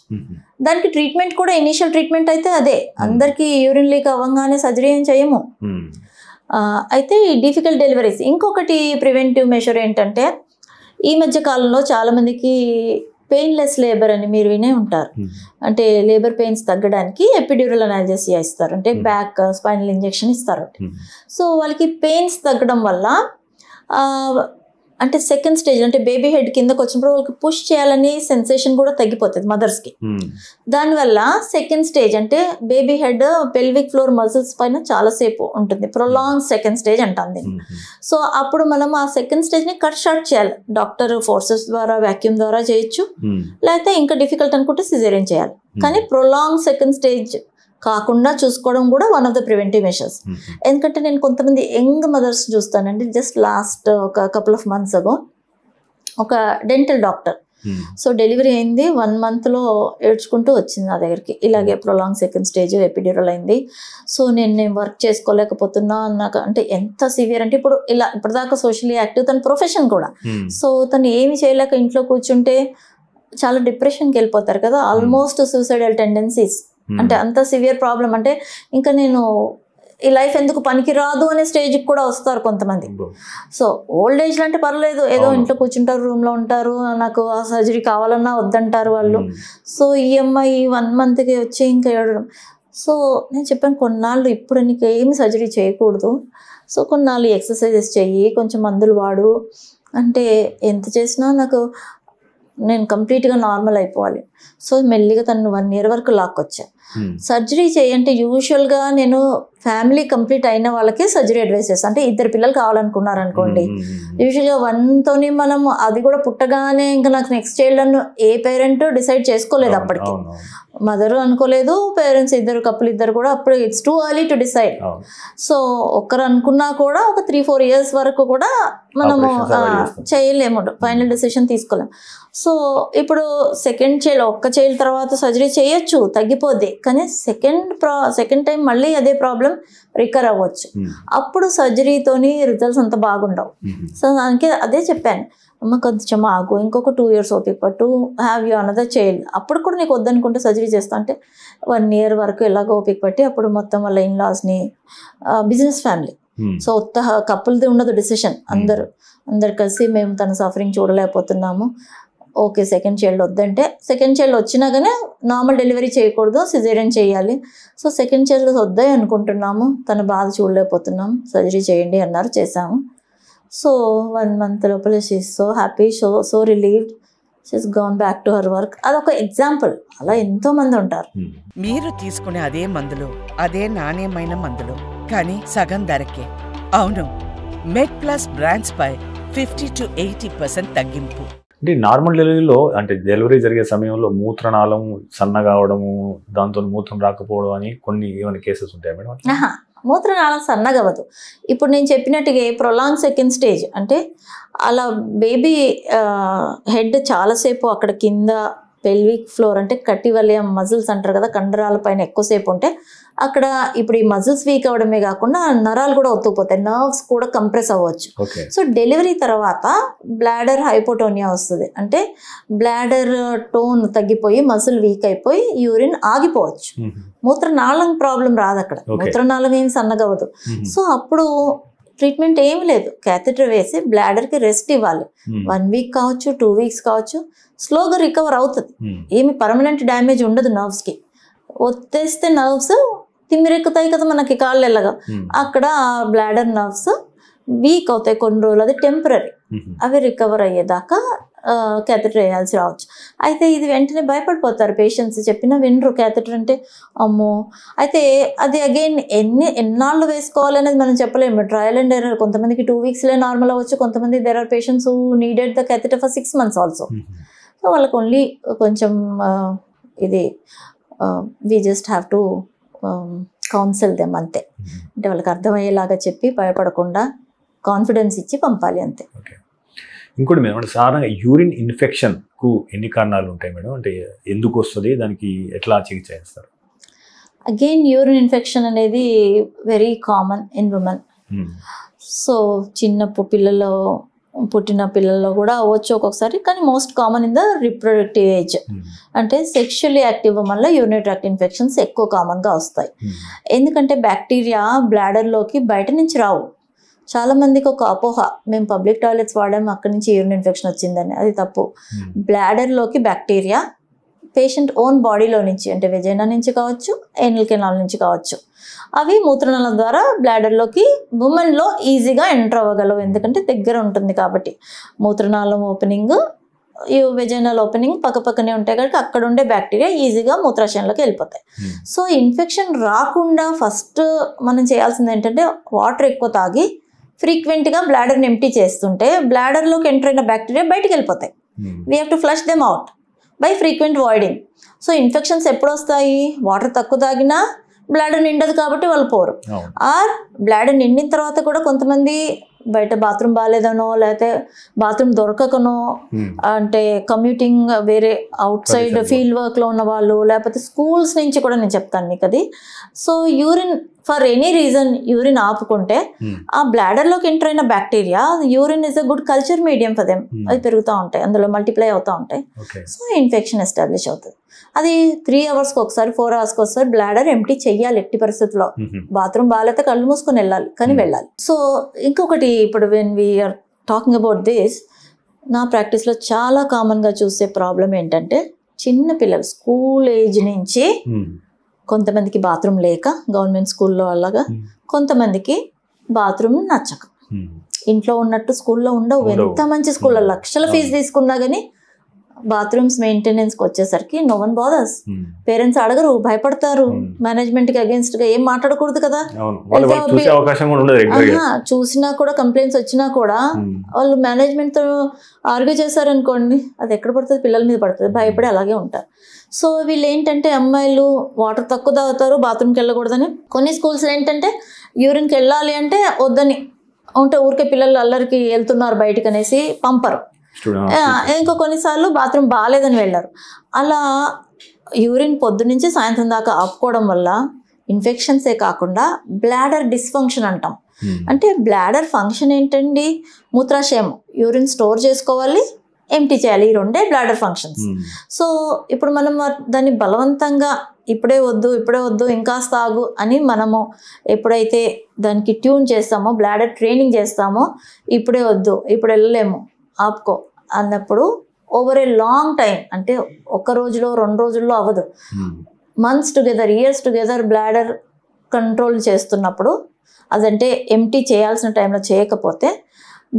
దానికి ట్రీట్మెంట్ కూడా ఇనీషియల్ ట్రీట్మెంట్ అయితే అదే అందరికీ యూరిన్ లీక్ అవ్వగానే సర్జరీ ఏం చేయము అయితే ఈ డిఫికల్ట్ డెలివరీస్ ఇంకొకటి ప్రివెంటివ్ మెషర్ ఏంటంటే ఈ మధ్య కాలంలో చాలామందికి పెయిన్లెస్ లేబర్ అని మీరు వినే ఉంటారు hmm. అంటే లేబర్ పెయిన్స్ తగ్గడానికి ఎపిడ్యూరల్ అనాలజేసియా ఇస్తారు అంటే hmm. బ్యాక్ స్పైనల్ ఇంజెక్షన్ ఇస్తారు hmm. సో వాళ్ళకి పెయిన్స్ తగ్గడం వల్ల అంటే సెకండ్ స్టేజ్ అంటే బేబీ హెడ్ కిందకు వచ్చినప్పుడు వాళ్ళకి పుష్ చేయాలని సెన్సేషన్ కూడా తగ్గిపోతుంది మదర్స్ కి hmm. దానివల్ల సెకండ్ స్టేజ్ అంటే baby head pelvic floor muscles పైన చాలా సేపు ఉంటుంది ప్రొలాంగ్ సెకండ్ స్టేజ్ అంటాం దీన్ని సో hmm, hmm. అప్పుడు మనం ఆ సెకండ్ స్టేజ్ ని కట్ షార్ట్ చేయాలి డాక్టర్ ఫోర్సెస్ ద్వారా వ్యాక్యూమ్ ద్వారా చేయొచ్చు లేకపోతే ఇంకా డిఫికల్ట్ అనుకుంటే సిజేరియన్ చేయాలి కానీ ప్రొలాంగ్ సెకండ్ స్టేజ్ కాకుండా చూసుకోవడం కూడా one of the preventive measures ఎందుకంటే నేను కొంతమంది యంగ్ మదర్స్ చూస్తానండి జస్ట్ లాస్ట్ uh, ఒక కపుల్ ఆఫ్ మంత్స్ అగో ఒక డెంటల్ డాక్టర్ సో డెలివరీ అయింది వన్ మంత్లో ఏడ్చుకుంటూ వచ్చింది నా దగ్గరికి ఇలాగే ప్రొలాంగ్ సెకండ్ స్టేజ్ ఎపిడ్యూరల్ అయింది సో నేను నేను వర్క్ చేసుకోలేకపోతున్నా నాకు అంటే ఎంత సివియర్ అంటే ఇప్పుడు ఇలా ఇప్పటిదాకా సోషల్లీ యాక్టివ్ తన ప్రొఫెషన్ కూడా సో తను ఏమి చేయలేక ఇంట్లో కూర్చుంటే చాలా డిప్రెషన్కి వెళ్ళిపోతారు కదా ఆల్మోస్ట్ సూసైడల్ టెండెన్సీస్ Hmm. అంటే అంత సివియర్ ప్రాబ్లం అంటే ఇంకా నేను ఈ లైఫ్ ఎందుకు పనికి రాదు అనే స్టేజ్కి కూడా వస్తారు కొంతమంది సో ఓల్డ్ ఏజ్లో అంటే పర్లేదు ఏదో ఇంట్లో కూర్చుంటారు రూమ్లో ఉంటారు నాకు ఆ సర్జరీ కావాలన్నా వద్దంటారు వాళ్ళు సో ఈఎంఐ వన్ మంత్కి వచ్చి ఇంకా ఏడడం సో నేను చెప్పాను కొన్నాళ్ళు ఇప్పుడు నీకు ఏమి సర్జరీ చేయకూడదు సో కొన్నాళ్ళు ఎక్సర్సైజెస్ చెయ్యి కొంచెం మందులు వాడు అంటే ఎంత చేసినా నాకు నేను కంప్లీట్గా నార్మల్ అయిపోవాలి సో మెల్లిగా తను వన్ ఇయర్ వరకు వచ్చా సర్జరీ hmm. చేయంటే యూజువల్గా నేను ఫ్యామిలీ కంప్లీట్ అయిన వాళ్ళకి సర్జరీ అడ్వైస్ చేస్తాను అంటే ఇద్దరు పిల్లలు కావాలనుకున్నారు అనుకోండి యూజువల్గా hmm, hmm, వన్తోని మనం అది కూడా పుట్టగానే ఇంకా నాకు నెక్స్ట్ చైల్డ్ ఏ పేరెంట్ డిసైడ్ చేసుకోలేదు అప్పటికి మదర్ అనుకోలేదు పేరెంట్స్ ఇద్దరు కప్పులు ఇద్దరు కూడా అప్పుడు it's too early to decide so ఒక్కరు అనుకున్నా కూడా ఒక త్రీ ఫోర్ ఇయర్స్ వరకు కూడా మనము చేయలేము ఫైనల్ డెసిషన్ తీసుకోలేము సో ఇప్పుడు సెకండ్ చైల్డ్ ఒక్క చైల్డ్ తర్వాత సర్జరీ చేయొచ్చు తగ్గిపోద్ది కానీ సెకండ్ ప్రా సెకండ్ టైం మళ్ళీ అదే ప్రాబ్లం రికర్ అవ్వచ్చు hmm. అప్పుడు సర్జరీతోని రిజల్ట్స్ అంత బాగుండవు hmm. సో దానికి అదే చెప్పాను అమ్మ కొంచెం ఆగు ఇంకొక టూ ఇయర్స్ ఓపిక పట్టు హ్యావ్ యూ అనదర్ చైల్డ్ అప్పుడు కూడా నీకు వద్దనుకుంటే సర్జరీ చేస్తా అంటే వన్ ఇయర్ వరకు ఇలాగ ఓపిక పట్టి అప్పుడు మొత్తం వాళ్ళ ఇన్లాస్ని బిజినెస్ ఫ్యామిలీ సో ఉత్త కప్పులది ఉండదు డిసిషన్ hmm. అందరూ అందరు కలిసి మేము తన సఫరింగ్ చూడలేకపోతున్నాము ఓకే సెకండ్ చైల్డ్ వద్దంటే సెకండ్ చైల్డ్ వచ్చినా కానీ నార్మల్ డెలివరీ చేయకూడదు సిజేరియన్ చేయాలి సో సెకండ్ చైల్డ్ వద్దాయి అనుకుంటున్నాము తన బాధ చూడలేకపోతున్నాము సర్జరీ చేయండి అన్నారు చేశాము సో వన్ మంత్ లోపల she so happy show so relieved she's gone back to her work అదొక ఎగ్జాంపుల్ అలా ఎంతో మంది ఉంటారు hmm. మీరు తీసుకునే అదే మందులు అదే నాణ్యమైన మందులు కానీ సగం ధరకే అవును మెడ్ ప్లస్ బ్రాంచ్ పై ఫిఫ్టీ టు ఎయిటీ పర్సెంట్ తగ్గింపు అంటే నార్మల్ డెలివరీలో అంటే డెలివరీ జరిగే సమయంలో మూత్రనాళం సన్నగా అవడము దాంతో మూత్రం రాకపోవడం అని కొన్ని ఏమైనా కేసెస్ ఉంటాయి మేడం మూత్రనాళం సన్నగవ్వదు ఇప్పుడు నేను చెప్పినట్టుగా ప్రొలాంగ్ సెకండ్ స్టేజ్ అంటే అలా బేబీ హెడ్ చాలాసేపు అక్కడ కింద పెల్విక్ ఫ్లోర్ అంటే కటివలయం మజిల్స్ అంటారు కదా కండరాల పైన ఎక్కువసేపు ఉంటే అక్కడ ఇప్పుడు ఈ మజిల్స్ వీక్ అవడమే కాకుండా నరాలు కూడా ఒత్తుకుపోతాయి నర్వ్స్ కూడా కంప్రెస్ అవ్వచ్చు సో డెలివరీ తర్వాత బ్లాడర్ హైపోటోనియా వస్తుంది అంటే బ్లాడర్ టోన్ తగ్గిపోయి మజిల్ వీక్ అయిపోయి యూరిన్ ఆగిపోవచ్చు మూత్రనాళం ప్రాబ్లం రాదు అక్కడ మూత్రనాళం ఏం సన్నగవదు సో అప్పుడు ట్రీట్మెంట్ ఏం లేదు క్యాథెటర్ వేసి బ్లాడర్కి రెస్ట్ ఇవ్వాలి వన్ వీక్ కావచ్చు టూ వీక్స్ కావచ్చు స్లోగా రికవర్ అవుతుంది ఏమి పర్మనెంట్ డ్యామేజ్ ఉండదు నర్వ్స్కి ఒత్తేస్తే నర్వ్స్ తిమ్మిరెక్కుతాయి కదా మనకి కాళ్ళు ఎలాగా అక్కడ బ్లాడర్ నర్వ్స్ వీక్ అవుతాయి కొన్ని రోజులు అది టెంపరీ అవి రికవర్ అయ్యేదాకా క్యాథెటర్ వేయాల్సి రావచ్చు అయితే ఇది వెంటనే భయపడిపోతారు పేషెంట్స్ చెప్పినా వినరు క్యాథెటర్ అంటే అమ్మో అయితే అది అగైన్ ఎన్ని ఎన్నాళ్ళు వేసుకోవాలనేది మనం చెప్పలేము ట్రయల్ అండ్ ఎర్రర్ కొంతమందికి టూ వీక్స్లో నార్మల్ అవ్వచ్చు కొంతమంది there are patients who needed the catheter for six months also so వాళ్ళకి ఓన్లీ కొంచెం ఇది we just have to counsel um, them అంతే mm-hmm. అంటే వాళ్ళకి అర్థమయ్యేలాగా చెప్పి భయపడకుండా కాన్ఫిడెన్స్ ఇచ్చి పంపాలి అంతే ఇంకోటి మేడం అంటే సాధారణంగా యూరిన్ ఇన్ఫెక్షన్కు ఎన్ని కారణాలు ఉంటాయి మేడం అంటే ఎందుకు వస్తుంది దానికి ఎట్లా చికిత్స చేస్తారు అగైన్ యూరిన్ ఇన్ఫెక్షన్ అనేది very common in women so చిన్నప్పుడు పిల్లలు పుట్టిన పిల్లల్లో కూడా అవ్వచ్చు ఒక్కొక్కసారి కానీ most common in the reproductive age అంటే సెక్షువల్లీ యాక్టివ్ వల్ల యూనిట్రాక్ట్ ఇన్ఫెక్షన్స్ ఎక్కువ కామన్గా వస్తాయి hmm. ఎందుకంటే బ్యాక్టీరియా బ్లాడర్లోకి బయట నుంచి రావు చాలామందికి ఒక అపోహ మేము పబ్లిక్ టాయిలెట్స్ వాడాము అక్కడి నుంచి యూరిన్ ఇన్ఫెక్షన్ వచ్చిందని అది తప్పు బ్లాడర్లోకి hmm. బ్యాక్టీరియా పేషెంట్ ఓన్ బాడీలో నుంచి అంటే వెజైనా నుంచి కావచ్చు ఎనల్ కెనాల్ నుంచి కావచ్చు అవి మూత్రనాల ద్వారా బ్లాడర్లోకి ఉమెన్లో ఈజీగా ఎంటర్ అవ్వగలవు ఎందుకంటే దగ్గర ఉంటుంది కాబట్టి మూత్రనాళం ఓపెనింగ్ ఈ వెజైనల్ ఓపెనింగ్ పక్కపక్కనే ఉంటాయి కనుక అక్కడ ఉండే బ్యాక్టీరియా ఈజీగా మూత్రాశయంలోకి వెళ్ళిపోతాయి hmm. సో ఇన్ఫెక్షన్ రాకుండా ఫస్ట్ మనం చేయాల్సింది ఏంటంటే వాటర్ ఎక్కువ తాగి ఫ్రీక్వెంట్గా బ్లాడర్ని ఎంటీ చేస్తుంటే బ్లాడర్లోకి ఎంటర్ అయిన బ్యాక్టీరియా బయటకు వెళ్ళిపోతాయి we have to flush them out by frequent voiding so infections ఎప్పుడు వస్తాయి వాటర్ తక్కువ తాగినా బ్లాడ్ నిండదు కాబట్టి వాళ్ళు పోరు ఆర్ బ్లాడ్ నిండిన తర్వాత కూడా కొంతమంది బయట బాత్రూమ్ బాగాలేదనో లేకపోతే బాత్రూమ్ దొరకకనో అంటే కమ్యూటింగ్ వేరే అవుట్ సైడ్ ఫీల్డ్ వర్క్లో ఉన్న వాళ్ళు లేకపోతే స్కూల్స్ నుంచి కూడా నేను చెప్తాను నీకు అది so urine for any reason urine ఆపుకుంటే hmm. ఆ బ్లాడర్ లోకి ఎంటర్ అయిన bacteria urine is a good culture medium for them అది పెరుగుతూ ఉంటాయి అందులో మల్టిప్లై అవుతూ ఉంటాయి సో ఇన్ఫెక్షన్ ఎస్టాబ్లిష్ అవుతుంది అది త్రీ అవర్స్కి ఒకసారి ఫోర్ అవర్స్కి ఒకసారి బ్లాడర్ ఎంటీ చెయ్యాలి ఎట్టి పరిస్థితుల్లో బాత్రూమ్ hmm. బాగాలైతే కళ్ళు మూసుకొని వెళ్ళాలి కానీ hmm. వెళ్ళాలి సో ఇంకొకటి ఇప్పుడు when we're talking about this నా ప్రాక్టీస్లో చాలా కామన్గా చూసే ప్రాబ్లం ఏంటంటే చిన్న పిల్లలు స్కూల్ ఏజ్ నుంచి కొంతమందికి బాత్రూమ్ లేక గవర్నమెంట్ స్కూల్లో అలాగా hmm. కొంతమందికి బాత్రూమ్ నచ్చక hmm. ఇంట్లో ఉన్నట్టు స్కూల్లో ఉండవు ఎంత మంచి స్కూల్లో hmm. లక్షల ఫీజు తీసుకున్నా కానీ బాత్రూమ్స్ మెయింటెనెన్స్ కి వచ్చేసరికి నో వన్ బాదర్స్ పేరెంట్స్ అడగరు భయపడతారు మేనేజ్మెంట్ hmm. కి అగేన్స్ట్ గా ఏం మాట్లాడకూడదు కదా చూసినా కూడా కంప్లైంట్స్ వచ్చినా కూడా hmm. వాళ్ళు మేనేజ్మెంట్ తో ఆర్గ్యూ చేశారనుకోండి అది ఎక్కడ పడుతుంది పిల్లల మీద పడుతుంది hmm. భయపడి అలాగే ఉంటారు సో వీళ్ళు ఏంటంటే అమ్మాయిలు వాటర్ తక్కువ తాగుతారు బాత్రూమ్కి వెళ్ళకూడదని కొన్ని స్కూల్స్ ఏంటంటే యూరిన్కి వెళ్ళాలి అంటే వద్దని ఉంటే ఊరికే పిల్లలు అల్లరికి వెళ్తున్నారు బయటకు అనేసి పంపరు ఇంకో కొన్నిసార్లు బాత్రూమ్ బాగాలేదని వెళ్ళారు అలా యూరిన్ పొద్దు నుంచి సాయంత్రం దాకా ఆపుకోవడం వల్ల ఇన్ఫెక్షన్సే కాకుండా బ్లాడర్ డిస్ఫంక్షన్ అంటాం hmm. అంటే బ్లాడర్ ఫంక్షన్ ఏంటండి మూత్రాశయం యూరిన్ స్టోర్ చేసుకోవాలి ఎంటీ చేయాలి ఈ రెండే బ్లాడర్ ఫంక్షన్స్ hmm. సో ఇప్పుడు మనం దాన్ని బలవంతంగా ఇప్పుడే వద్దు ఇప్పుడే వద్దు ఇంకా సాగు అని మనము ఎప్పుడైతే దానికి ట్యూన్ చేస్తామో బ్లాడర్ ట్రైనింగ్ చేస్తామో ఇప్పుడే వద్దు ఇప్పుడు వెళ్ళలేము ఆపుకో అన్నప్పుడు ఓవర్ ఏ లాంగ్ టైం అంటే ఒక రోజులో రెండు రోజుల్లో అవ్వదు months together years together bladder control చేస్తున్నప్పుడు అదంటే ఎంటీ చేయాల్సిన టైంలో చేయకపోతే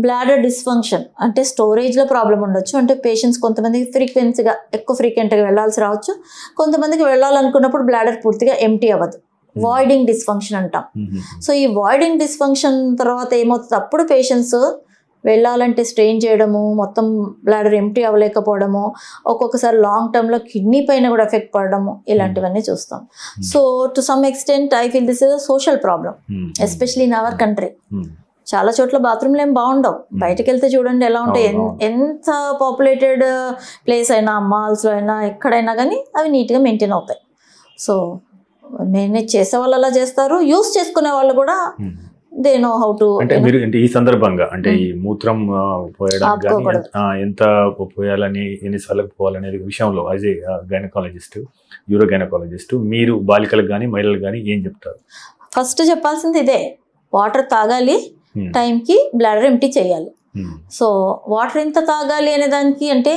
బ్లాడర్ డిస్ఫంక్షన్ అంటే స్టోరేజ్లో ప్రాబ్లం ఉండొచ్చు అంటే పేషెంట్స్ కొంతమందికి ఫ్రీక్వెన్సీగా ఎక్కువ ఫ్రీక్వెంట్గా వెళ్ళాల్సి రావచ్చు కొంతమందికి వెళ్ళాలనుకున్నప్పుడు బ్లాడర్ పూర్తిగా ఎంటీ అవ్వదు వాయిడింగ్ hmm. డిస్ఫంక్షన్ అంటాం సో hmm, hmm, ఈ వాయిడింగ్ డిస్ఫంక్షన్ తర్వాత ఏమవుతుంది అప్పుడు పేషెంట్స్ వెళ్ళాలంటే స్ట్రెయిన్ చేయడము మొత్తం బ్లాడర్ ఎంటీ అవ్వలేకపోవడము ఒక్కొక్కసారి లాంగ్ టర్మ్లో కిడ్నీ పైన కూడా ఎఫెక్ట్ పడడము ఇలాంటివన్నీ hmm. చూస్తాం so to some extent I feel this is a social problem especially in our country చాలా చోట్ల బాత్రూమ్లు ఏం బాగుండవు hmm. బయటకు వెళ్తే చూడండి ఎలా ఉంటాయి ఎంత పాపులేటెడ్ ప్లేస్ uh, అయినా మాల్స్లో అయినా ఎక్కడైనా కానీ అవి నీట్గా మెయింటైన్ అవుతాయి సో మేనేజ్ చేసే వాళ్ళు అలా చేస్తారు యూస్ చేసుకునే వాళ్ళు కూడా hmm. They know how to అంటే మీరు ఈ సందర్భంగా అంటే ఈ hmm. మూత్రం పోయడానికి ఎంత పోయాలని ఎన్నిసార్లు పోవాలనేది విషయంలో as a gynaecologist uro gynaecologist మీరు బాలికలకు కానీ మహిళలకు కానీ ఏం చెప్తారు ఫస్ట్ చెప్పాల్సింది ఇదే వాటర్ తాగాలి టైంకి బ్లాడర్ ఎంటీ చేయాలి సో hmm. వాటర్ ఎంత తాగాలి అనే దానికి అంటే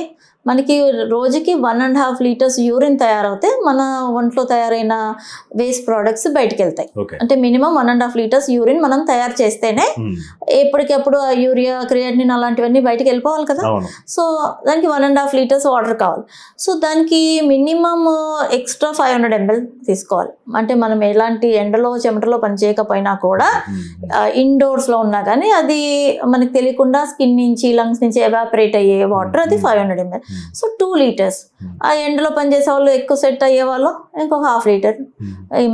మనకి రోజుకి one and half litres urine తయారవుతే మన ఒంట్లో తయారైన వేస్ట్ ప్రోడక్ట్స్ బయటకు వెళ్తాయి అంటే minimum one and half litres urine మనం తయారు చేస్తేనే hmm. ఎప్పటికప్పుడు ఆ యూరియా క్రియాటిన్ అలాంటివన్నీ బయటకు వెళ్ళిపోవాలి కదా సో దానికి one and half litres water కావాలి సో దానికి minimum extra five hundred ML తీసుకోవాలి అంటే మనం ఎలాంటి ఎండలో చెమటలో పనిచేయకపోయినా కూడా ఇండోర్స్లో hmm. ఉన్నా కానీ అది మనకు తెలియకుండా స్కిన్ నుంచి లంగ్స్ నుంచి ఎవాపరేట్ అయ్యే వాటర్ అది five hundred ML so two litres ఆ ఎండలో పనిచేసే వాళ్ళు ఎక్కువ సెట్ అయ్యే వాళ్ళు ఇంకొక హాఫ్ లీటర్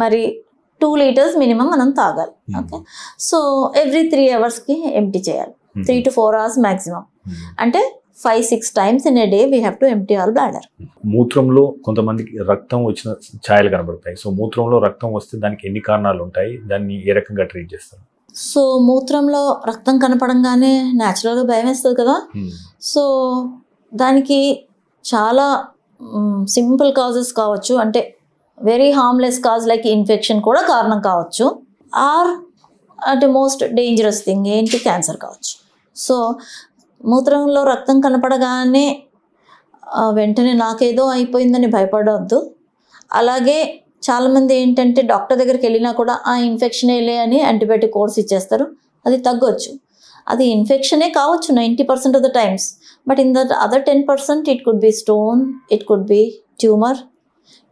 మరి టూ లీటర్స్ మినిమం మనం తాగాలి hmm. Okay so every three అవర్స్కి ఎంటీ చేయాలి hmm. Three to four hours maximum hmm. అంటే five six times in a day we have to empty all bladder మూత్రంలో కొంతమందికి రక్తం వచ్చిన ఛాయలు కనబడతాయి సో మూత్రంలో రక్తం వస్తే దానికి ఎన్ని కారణాలు ఉంటాయి దాన్ని ఏ రకంగా ట్రీట్ చేస్తారు సో మూత్రంలో రక్తం కనపడంగానే న్యాచురల్గా భయం వేస్తుంది కదా సో దానికి చాలా సింపుల్ కాజెస్ కావచ్చు అంటే very harmless cause like infection కూడా కారణం కావచ్చు ఆర్ అంటే మోస్ట్ డేంజరస్ థింగ్ ఏంటి క్యాన్సర్ కావచ్చు సో మూత్రంలో రక్తం కనపడగానే వెంటనే నాకేదో అయిపోయిందని భయపడవద్దు అలాగే చాలామంది ఏంటంటే డాక్టర్ దగ్గరికి వెళ్ళినా కూడా ఆ వెళ్ళే అని యాంటీబయాటిక్ కోర్స్ ఇచ్చేస్తారు అది తగ్గొచ్చు అది ఇన్ఫెక్షనే కావచ్చు ninety percent of the times but in the other ten percent it could be stone it could be tumour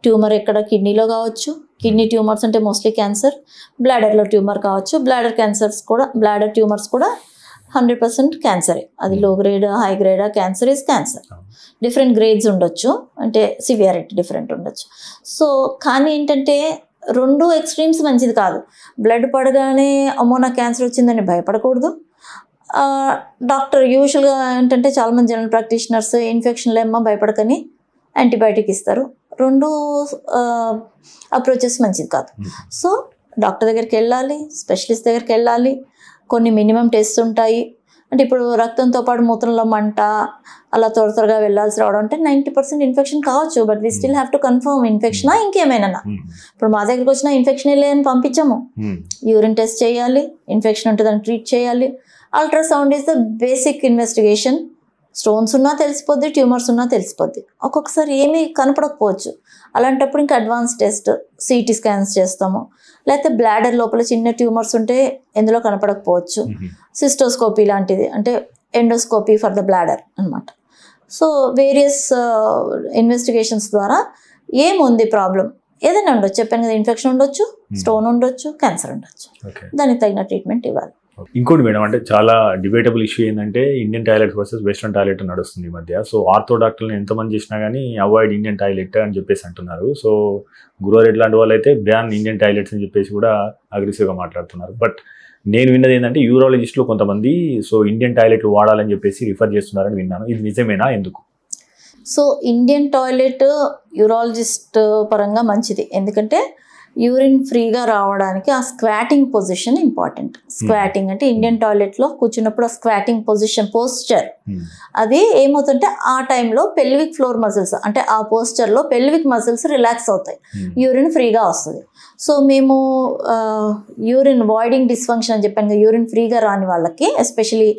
tumour ఎక్కడ కిడ్నీలో కావచ్చు కిడ్నీ ట్యూమర్స్ అంటే మోస్ట్లీ క్యాన్సర్ బ్లాడర్లో ట్యూమర్ కావచ్చు బ్లాడర్ క్యాన్సర్స్ కూడా బ్లాడర్ ట్యూమర్స్ కూడా హండ్రెడ్ పర్సెంట్ క్యాన్సరే అది low grade high grade cancer is cancer different grades ఉండొచ్చు అంటే సివియారిటీ డిఫరెంట్ ఉండొచ్చు సో కానీ ఏంటంటే రెండు ఎక్స్ట్రీమ్స్ మంచిది కాదు బ్లడ్ పడగానే అమ్మో క్యాన్సర్ వచ్చిందని భయపడకూడదు డాక్టర్ యూజువల్గా ఏంటంటే చాలామంది జనరల్ ప్రాక్టీషనర్స్ ఇన్ఫెక్షన్లు ఏమో భయపడకని యాంటీబయాటిక్ ఇస్తారు రెండు అప్రోచెస్ మంచిది కాదు సో డాక్టర్ దగ్గరికి వెళ్ళాలి స్పెషలిస్ట్ దగ్గరికి వెళ్ళాలి కొన్ని మినిమం టెస్ట్ ఉంటాయి అంటే ఇప్పుడు రక్తంతో పాటు మూత్రంలో మంట అలా త్వర త్వరగా వెళ్ళాల్సి రావడం అంటే నైంటీ పర్సెంట్ ఇన్ఫెక్షన్ కావచ్చు but we still have to confirm ఇన్ఫెక్షనా ఇంకేమైనా ఇప్పుడు మా దగ్గరికి వచ్చిన ఇన్ఫెక్షన్ లేదని పంపించాము యూరిన్ టెస్ట్ చేయాలి ఇన్ఫెక్షన్ ఉంటుందని ట్రీట్ చేయాలి ultrasound is the basic investigation stones ఉన్నా తెలిసిపోద్ది ట్యూమర్స్ ఉన్నా తెలిసిపోద్ది ఒక్కొక్కసారి ఏమీ కనపడకపోవచ్చు అలాంటప్పుడు ఇంకా అడ్వాన్స్ టెస్ట్ సిటీ స్కాన్స్ చేస్తాము లేకపోతే బ్లాడర్ లోపల చిన్న ట్యూమర్స్ ఉంటే ఎందులో కనపడకపోవచ్చు సిస్టోస్కోపీ లాంటిది అంటే ఎండోస్కోపీ ఫర్ ద బ్లాడర్ అనమాట సో వేరియస్ ఇన్వెస్టిగేషన్స్ ద్వారా ఏముంది ప్రాబ్లం ఏదైనా ఉండొచ్చు చెప్పాను కదా ఇన్ఫెక్షన్ ఉండొచ్చు స్టోన్ ఉండొచ్చు క్యాన్సర్ ఉండొచ్చు దానికి తగిన ట్రీట్మెంట్ ఇవ్వాలి ఇంకోటి మేడం అంటే చాలా డిబేటబుల్ ఇష్యూ ఏంటంటే Indian toilet versus western toilet నడుస్తుంది ఈ మధ్య సో ఆర్థో డాక్టర్లను ఎంతమంది చేసినా కానీ అవాయిడ్ ఇండియన్ టాయిలెట్ అని చెప్పేసి అంటున్నారు సో గురువారు లాంటి వాళ్ళు అయితే బ్యాన్ ఇండియన్ టాయిలెట్స్ అని చెప్పేసి కూడా అగ్రెసివ్గా మాట్లాడుతున్నారు బట్ నేను విన్నది ఏంటంటే యూరాలజిస్టులు కొంతమంది సో ఇండియన్ టాయిలెట్లు వాడాలని చెప్పేసి రిఫర్ చేస్తున్నారని విన్నాను ఇది నిజమేనా ఎందుకు సో ఇండియన్ టాయిలెట్ యూరాలజిస్ట్ పరంగా మంచిది ఎందుకంటే యూరిన్ ఫ్రీగా రావడానికి ఆ squatting position important hmm. Squatting అంటే ఇండియన్ టాయిలెట్లో కూర్చున్నప్పుడు ఆ స్క్వాటింగ్ పొజిషన్ పోస్చర్ hmm. అది ఏమవుతుంటే ఆ టైంలో పెల్విక్ ఫ్లోర్ మజిల్స్ అంటే ఆ పోస్చర్లో పెల్విక్ మజిల్స్ రిలాక్స్ అవుతాయి hmm. యూరిన్ ఫ్రీగా వస్తుంది సో మేము యూరిన్ వాయిడింగ్ డిస్ఫంక్షన్ అని చెప్పాను యూరిన్ ఫ్రీగా రాని వాళ్ళకి ఎస్పెషలీ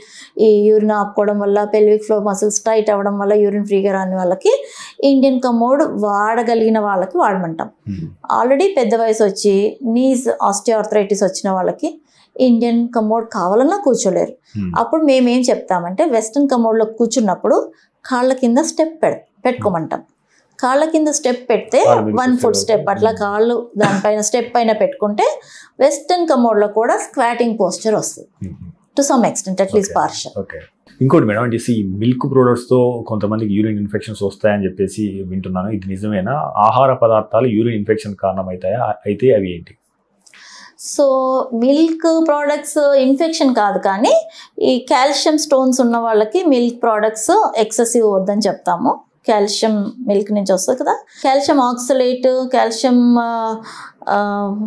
ఈ యూరిన్ ఆపుకోవడం వల్ల పెల్విక్ ఫ్లోర్ మజిల్స్ టైట్ అవ్వడం వల్ల యూరిన్ ఫ్రీగా రాని వాళ్ళకి ఇండియన్ కమోడ్ వాడగలిగిన వాళ్ళకి వాడమంటాం ఆల్రెడీ పెద్ద వయసు వచ్చి నీస్ ఆస్టియోఆర్థరైటిస్ వచ్చిన వాళ్ళకి ఇండియన్ కమోడ్ కావాలన్నా కూర్చోలేరు అప్పుడు మేమేం చెప్తామంటే వెస్ట్రన్ కమోడ్లో కూర్చున్నప్పుడు కాళ్ళ కింద స్టెప్ పెడ పెట్టుకోమంటాం కాళ్ళ కింద స్టెప్ పెడితే వన్ ఫుట్ స్టెప్ అట్లా కాళ్ళు దానిపైన స్టెప్ పైన పెట్టుకుంటే వెస్ట్రన్ కమోడ్లో కూడా స్క్వాటింగ్ పోస్చర్ వస్తుంది to some extent atleast partial ఇంకోటి మేడం అంటే ఈ మిల్క్ ప్రోడక్ట్స్తో కొంతమందికి యూరిన్ ఇన్ఫెక్షన్స్ వస్తాయని చెప్పేసి వింటున్నాను ఇది నిజమేనా ఆహార పదార్థాలు యూరిన్ ఇన్ఫెక్షన్ కారణమవుతాయా అయితే అవి ఏంటి సో మిల్క్ ప్రోడక్ట్స్ ఇన్ఫెక్షన్ కాదు కానీ ఈ కాల్షియం స్టోన్స్ ఉన్న వాళ్ళకి మిల్క్ ప్రోడక్ట్స్ ఎక్సెసివ్ వద్దని చెప్తాము కాల్షియం మిల్క్ నుంచి వస్తుంది కదా calcium oxalate calcium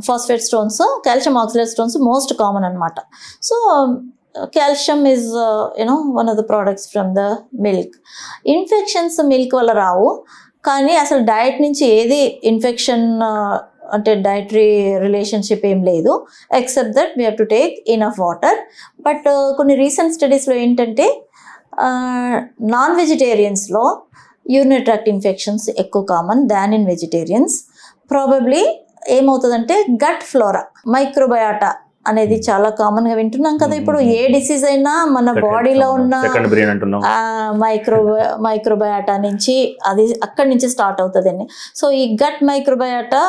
phosphate stones calcium oxalate stones most common అనమాట so calcium is you know one of the products from the milk infections milk వల్ల రావు కానీ అసలు డైట్ నుంచి ఏది ఇన్ఫెక్షన్ uh, అంటే డైటరీ రిలేషన్షిప్ ఏం లేదు except that we have to take enough water but కొన్ని రీసెంట్ స్టడీస్లో ఏంటంటే నాన్ వెజిటేరియన్స్లో యూరినరీ ట్రాక్ట్ ఇన్ఫెక్షన్స్ ఎక్కువ common than in vegetarians probably ఏమవుతుందంటే గట్ ఫ్లోరా మైక్రోబయాటా అనేది hmm. చాలా కామన్ గా వింటున్నాం కదా hmm. ఇప్పుడు ఏ డిసీజ్ అయినా మన బాడీలో ఉన్న మైక్రో మైక్రోబయాటా నుంచి అది అక్కడి నుంచి స్టార్ట్ అవుతుందండి సో ఈ గట్ మైక్రోబయాటా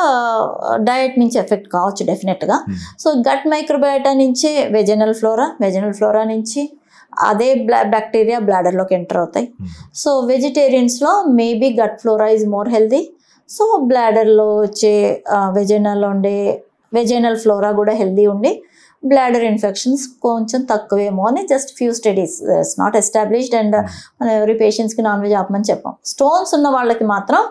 డయట్ నుంచి ఎఫెక్ట్ కావచ్చు డెఫినెట్ గా సో గట్ మైక్రోబయాటా నుంచి వెజనల్ ఫ్లోరా వెజనల్ ఫ్లోరా నుంచి అదే బ్యాక్టీరియా బ్లాడర్లోకి ఎంటర్ అవుతాయి సో వెజిటేరియన్స్లో maybe gut flora is more healthy so బ్లాడర్లో వచ్చే వెజనల్లో ఉండే వెజైనల్ ఫ్లోరా కూడా హెల్దీ ఉండి బ్లాడర్ ఇన్ఫెక్షన్స్ కొంచెం తక్కువేమో అని just few studies it's not established and మనం ఎవరి పేషెంట్స్కి నాన్ వెజ్ ఆపమని చెప్పాం స్టోన్స్ ఉన్న వాళ్ళకి మాత్రం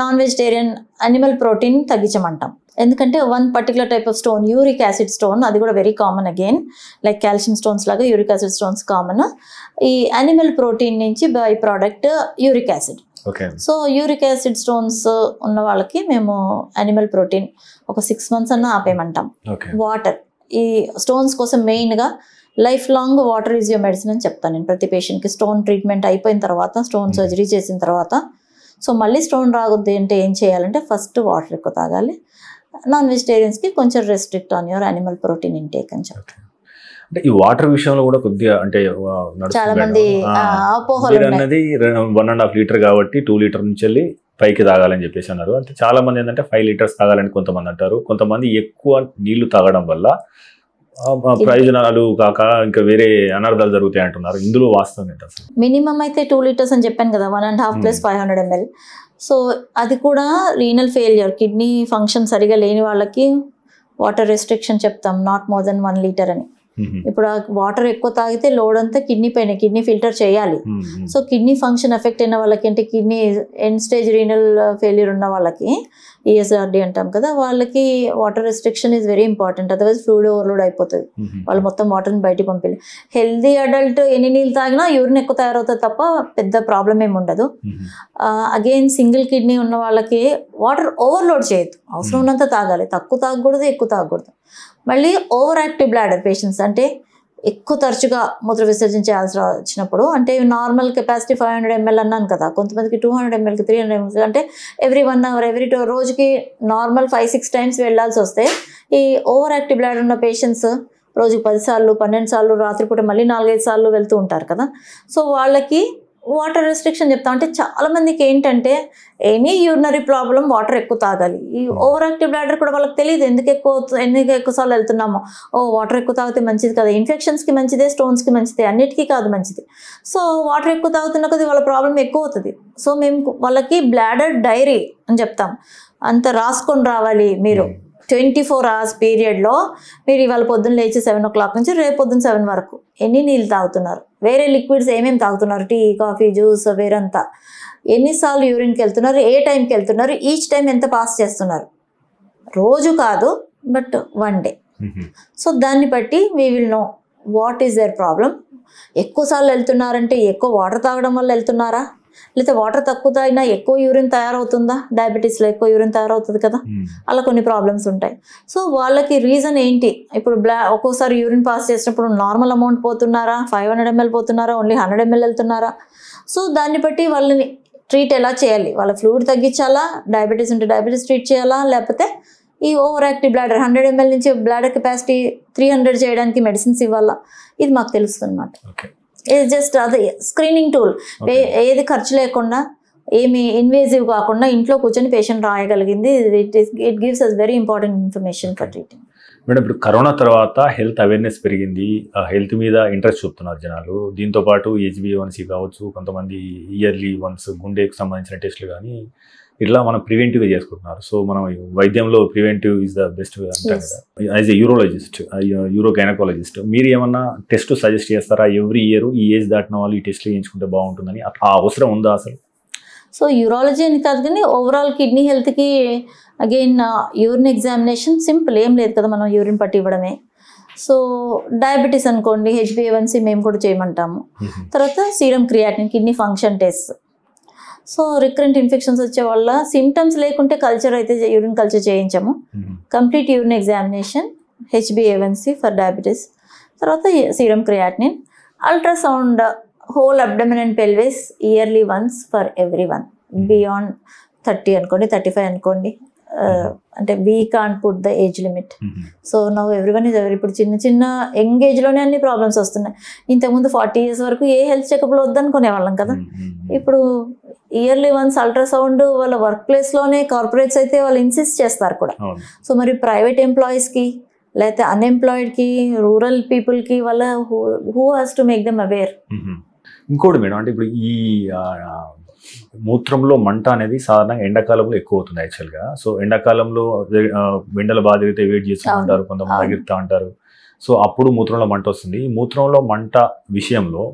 నాన్ వెజిటేరియన్ అనిమల్ ప్రోటీన్ తగ్గించమంటాం ఎందుకంటే one particular type of stone uric acid stone అది కూడా very common again like calcium stones లాగా యూరిక్ యాసిడ్ స్టోన్స్ కామన్ ఈ అనిమల్ ప్రోటీన్ నుంచి by product uric acid so uric acid stones ఉన్న వాళ్ళకి మేము అనిమల్ ప్రోటీన్ ఒక సిక్స్ మంత్స్ అన్న ఆపేయమంటాం వాటర్ ఈ స్టోన్స్ కోసం మెయిన్గా life long water is your medicine అని చెప్తాను నేను ప్రతి పేషెంట్కి స్టోన్ ట్రీట్మెంట్ అయిపోయిన తర్వాత స్టోన్ సర్జరీ hmm. చేసిన తర్వాత సో మళ్ళీ స్టోన్ రాగొద్ది అంటే ఏం చేయాలంటే ఫస్ట్ వాటర్ ఎక్కువ తాగాలి నాన్ వెజిటేరియన్స్కి కొంచెం restrict on your animal protein intake అని చెప్తాను అంటే ఈ వాటర్ విషయంలో కూడా కొద్దిగా అంటే చాలా మంది అన్నది వన్ అండ్ హాఫ్ లీటర్ కాబట్టి టూ లీటర్ నుంచి వెళ్ళి పైకి తాగాలని చెప్పేసి అన్నారు అంటే చాలా మంది ఏంటంటే ఫైవ్ లీటర్స్ తాగాలని కొంతమంది అంటారు కొంతమంది ఎక్కువ నీళ్లు తాగడం వల్ల ప్రయోజనాలు కాక ఇంకా వేరే అనర్థాలు జరుగుతాయి అంటున్నారు ఇందులో వాస్తవం ఏంటి మినిమం అయితే టూ లీటర్స్ అని చెప్పాను కదా one and half plus five hundred ML so అది కూడా రీనల్ ఫెయిల్యూర్ కిడ్నీ ఫంక్షన్ సరిగా లేని వాళ్ళకి వాటర్ రెస్ట్రిక్షన్ చెప్తాం not more than one litre అని ఇప్పుడు వాటర్ ఎక్కువ తాగితే లోడ్ అంతా కిడ్నీ పైన కిడ్నీ ఫిల్టర్ చేయాలి సో కిడ్నీ ఫంక్షన్ ఎఫెక్ట్ అయిన వాళ్ళకి అంటే kidney end stage renal failure ఉన్న వాళ్ళకి ఈఎస్ఆర్డి e అంటాం కదా వాళ్ళకి water restriction is very important otherwise fluid overload అయిపోతుంది వాళ్ళు మొత్తం వాటర్ని బయటికి పంపిలి హెల్దీ అడల్ట్ ఎన్ని నీళ్ళు తాగినా యూరిన్ ఎక్కువ తయారవుతుంది తప్ప పెద్ద ప్రాబ్లం ఏమి ఉండదు అగైన్ సింగిల్ కిడ్నీ ఉన్న వాళ్ళకి వాటర్ ఓవర్లోడ్ చేయొద్దు అవసరం ఉన్నంత తాగాలి తక్కువ తాగకూడదు ఎక్కువ తాగకూడదు మళ్ళీ ఓవర్ యాక్టివ్ బ్లాడర్ పేషెంట్స్ అంటే ఎక్కువ తరచుగా మూత్ర విసర్జన చేయాల్సి వచ్చినప్పుడు అంటే normal capacity five hundred ml అన్నాను కదా కొంతమందికి టూ హండ్రెడ్ ఎంఎల్కి త్రీ హండ్రెడ్ ఎంఎల్ అంటే every one hour every two రోజుకి నార్మల్ ఫైవ్ సిక్స్ టైమ్స్ వెళ్ళాల్సి వస్తే ఈ ఓవర్ యాక్టివ్ బ్లాడర్ ఉన్న పేషెంట్స్ రోజుకి పది సార్లు పన్నెండు సార్లు రాత్రిపూట మళ్ళీ నాలుగైదు సార్లు వెళ్తూ ఉంటారు కదా సో వాళ్ళకి వాటర్ రెస్ట్రిక్షన్ చెప్తా అంటే మందికి ఏంటంటే ఎనీ యూరినరీ ప్రాబ్లం వాటర్ ఎక్కువ తాగాలి ఈ ఓవర్ యాక్టివ్ బ్లాడర్ కూడా వాళ్ళకి తెలియదు ఎందుకు ఎక్కువ ఎందుకు ఎక్కువసార్లు వెళ్తున్నామో ఓ వాటర్ ఎక్కువ తాగితే మంచిది కదా ఇన్ఫెక్షన్స్కి మంచిదే స్టోన్స్కి మంచిదే అన్నిటికీ కాదు మంచిది సో వాటర్ ఎక్కువ తాగుతున్న కొద్ది వాళ్ళ ప్రాబ్లం ఎక్కువ అవుతుంది సో మేము వాళ్ళకి బ్లాడర్ డైరీ అని చెప్తాం అంత రాసుకొని రావాలి మీరు hmm. ట్వంటీ ఫోర్ అవర్స్ పీరియడ్లో మీరు ఇవాళ పొద్దున్న లేచి సెవెన్ ఓ క్లాక్ నుంచి రేపు పొద్దున్న సెవెన్ వరకు ఎన్ని నీళ్ళు తాగుతున్నారు వేరే లిక్విడ్స్ ఏమేమి తాగుతున్నారు టీ కాఫీ జ్యూస్ వేరంతా ఎన్నిసార్లు యూరిన్కి వెళ్తున్నారు ఏ టైంకి వెళ్తున్నారు ఈచ్ టైం ఎంత పాస్ చేస్తున్నారు రోజు కాదు బట్ వన్ డే సో దాన్ని బట్టి we will know what is the problem ఎక్కువసార్లు వెళ్తున్నారంటే ఎక్కువ వాటర్ తాగడం వల్ల వెళ్తున్నారా లేకపోతే వాటర్ తక్కువ అయినా ఎక్కువ యూరిన్ తయారవుతుందా డయాబెటీస్లో ఎక్కువ యూరిన్ తయారవుతుంది కదా అలా కొన్ని ప్రాబ్లమ్స్ ఉంటాయి సో వాళ్ళకి రీజన్ ఏంటి ఇప్పుడు బ్లా ఒక్కోసారి యూరిన్ పాస్ చేసినప్పుడు నార్మల్ అమౌంట్ పోతున్నారా ఫైవ్ హండ్రెడ్ ఎంఎల్ పోతున్నారా ఓన్లీ హండ్రెడ్ ఎంఎల్ వెళ్తున్నారా సో దాన్ని బట్టి వాళ్ళని ట్రీట్ ఎలా చేయాలి వాళ్ళ ఫ్లూయిడ్ తగ్గించాలా డయాబెటీస్ ఉంటే డయాబెటీస్ ట్రీట్ చేయాలా లేకపోతే ఈ over active bladder hundred ml నుంచి బ్లాడర్ కెపాసిటీ త్రీ హండ్రెడ్ చేయడానికి మెడిసిన్స్ ఇవ్వాలా ఇది మాకు తెలుస్తుంది అనమాట ఇది జస్ట్ అది స్క్రీనింగ్ టూల్ ఏది ఖర్చు లేకుండా ఏమి ఇన్వేజివ్ కాకుండా ఇంట్లో కూర్చొని పేషెంట్ రాయగలిగింది it it gives us very important information for treating madam ఇప్పుడు కరోనా తర్వాత హెల్త్ అవేర్నెస్ పెరిగింది హెల్త్ మీద ఇంట్రెస్ట్ చూపుతున్నారు జనాలు దీంతోపాటు వన్సీ కావచ్చు కొంతమంది ఇయర్లీ వన్స్ గుండెకి సంబంధించిన టెస్టులు కానీ ఇట్లా మనం ప్రివెంటివ్గా చేసుకుంటున్నారు సో మనం వైద్యంలో ప్రివెంటివ్ ఈజ్ ద బెస్ట్ అంటాం కదా as a urologist uro gynaecologist మీరు ఏమన్నా టెస్ట్ సజెస్ట్ చేస్తారా ఎవ్రీ ఇయర్ ఈ ఏజ్ దాటిన వాళ్ళు ఈ టెస్ట్లు చేయించుకుంటే బాగుంటుందని ఆ అవసరం ఉందా అసలు సో యూరాలజీ అని కాదు కానీ ఓవరాల్ కిడ్నీ హెల్త్కి అగైన్ యూరిన్ ఎగ్జామినేషన్ సింపుల్ ఏం లేదు కదా మనం యూరిన్ పట్టి ఇవ్వడమే సో డయాబెటీస్ అనుకోండి హెచ్బిఏవన్సీ మేము కూడా చేయమంటాము తర్వాత serum creatine kidney function test so recurrent infections వచ్చే వల్ల సిమ్టమ్స్ లేకుంటే కల్చర్ అయితే యూరిన్ కల్చర్ చేయించాము కంప్లీట్ యూరిన్ ఎగ్జామినేషన్ హెచ్బిఏవన్సీ ఫర్ డయాబెటీస్ తర్వాత serum creatinine ultrasound whole abdomen and pelvis yearly once for every one beyond thirty అనుకోండి thirty five అనుకోండి అంటే we can't put the age limit so now everyone is ఎవరి ఇప్పుడు చిన్న చిన్న young ఏజ్లోనే అన్ని ప్రాబ్లమ్స్ వస్తున్నాయి ఇంతకుముందు ఫార్టీ ఇయర్స్ వరకు ఏ హెల్త్ చెకప్లో వద్దనుకునేవాళ్ళం కదా mm-hmm. ఇప్పుడు ఇయర్లీ వన్స్ అల్ట్రాసౌండ్ వాళ్ళ వర్క్ ప్లేస్లోనే కార్పొరేట్స్ అయితే వాళ్ళు ఇన్సిస్ట్ చేస్తారు కూడా సో మరి ప్రైవేట్ ఎంప్లాయీస్కి లేకపోతే అన్ఎంప్లాయిడ్కి రూరల్ పీపుల్కి వాళ్ళ who has to make them aware ఇంకోటి మేడం అంటే ఇప్పుడు ఈ మూత్రంలో మంట అనేది సాధారణంగా ఎండాకాలంలో ఎక్కువ అవుతుంది యాక్చువల్గా సో ఎండాకాలంలో వెండలు బాధితే తిరిగితే వెయిట్ చేస్తూ ఉంటారు కొంతమంది ఎగిరుతూ ఉంటారు సో అప్పుడు మూత్రంలో మంట వస్తుంది మూత్రంలో మంట విషయంలో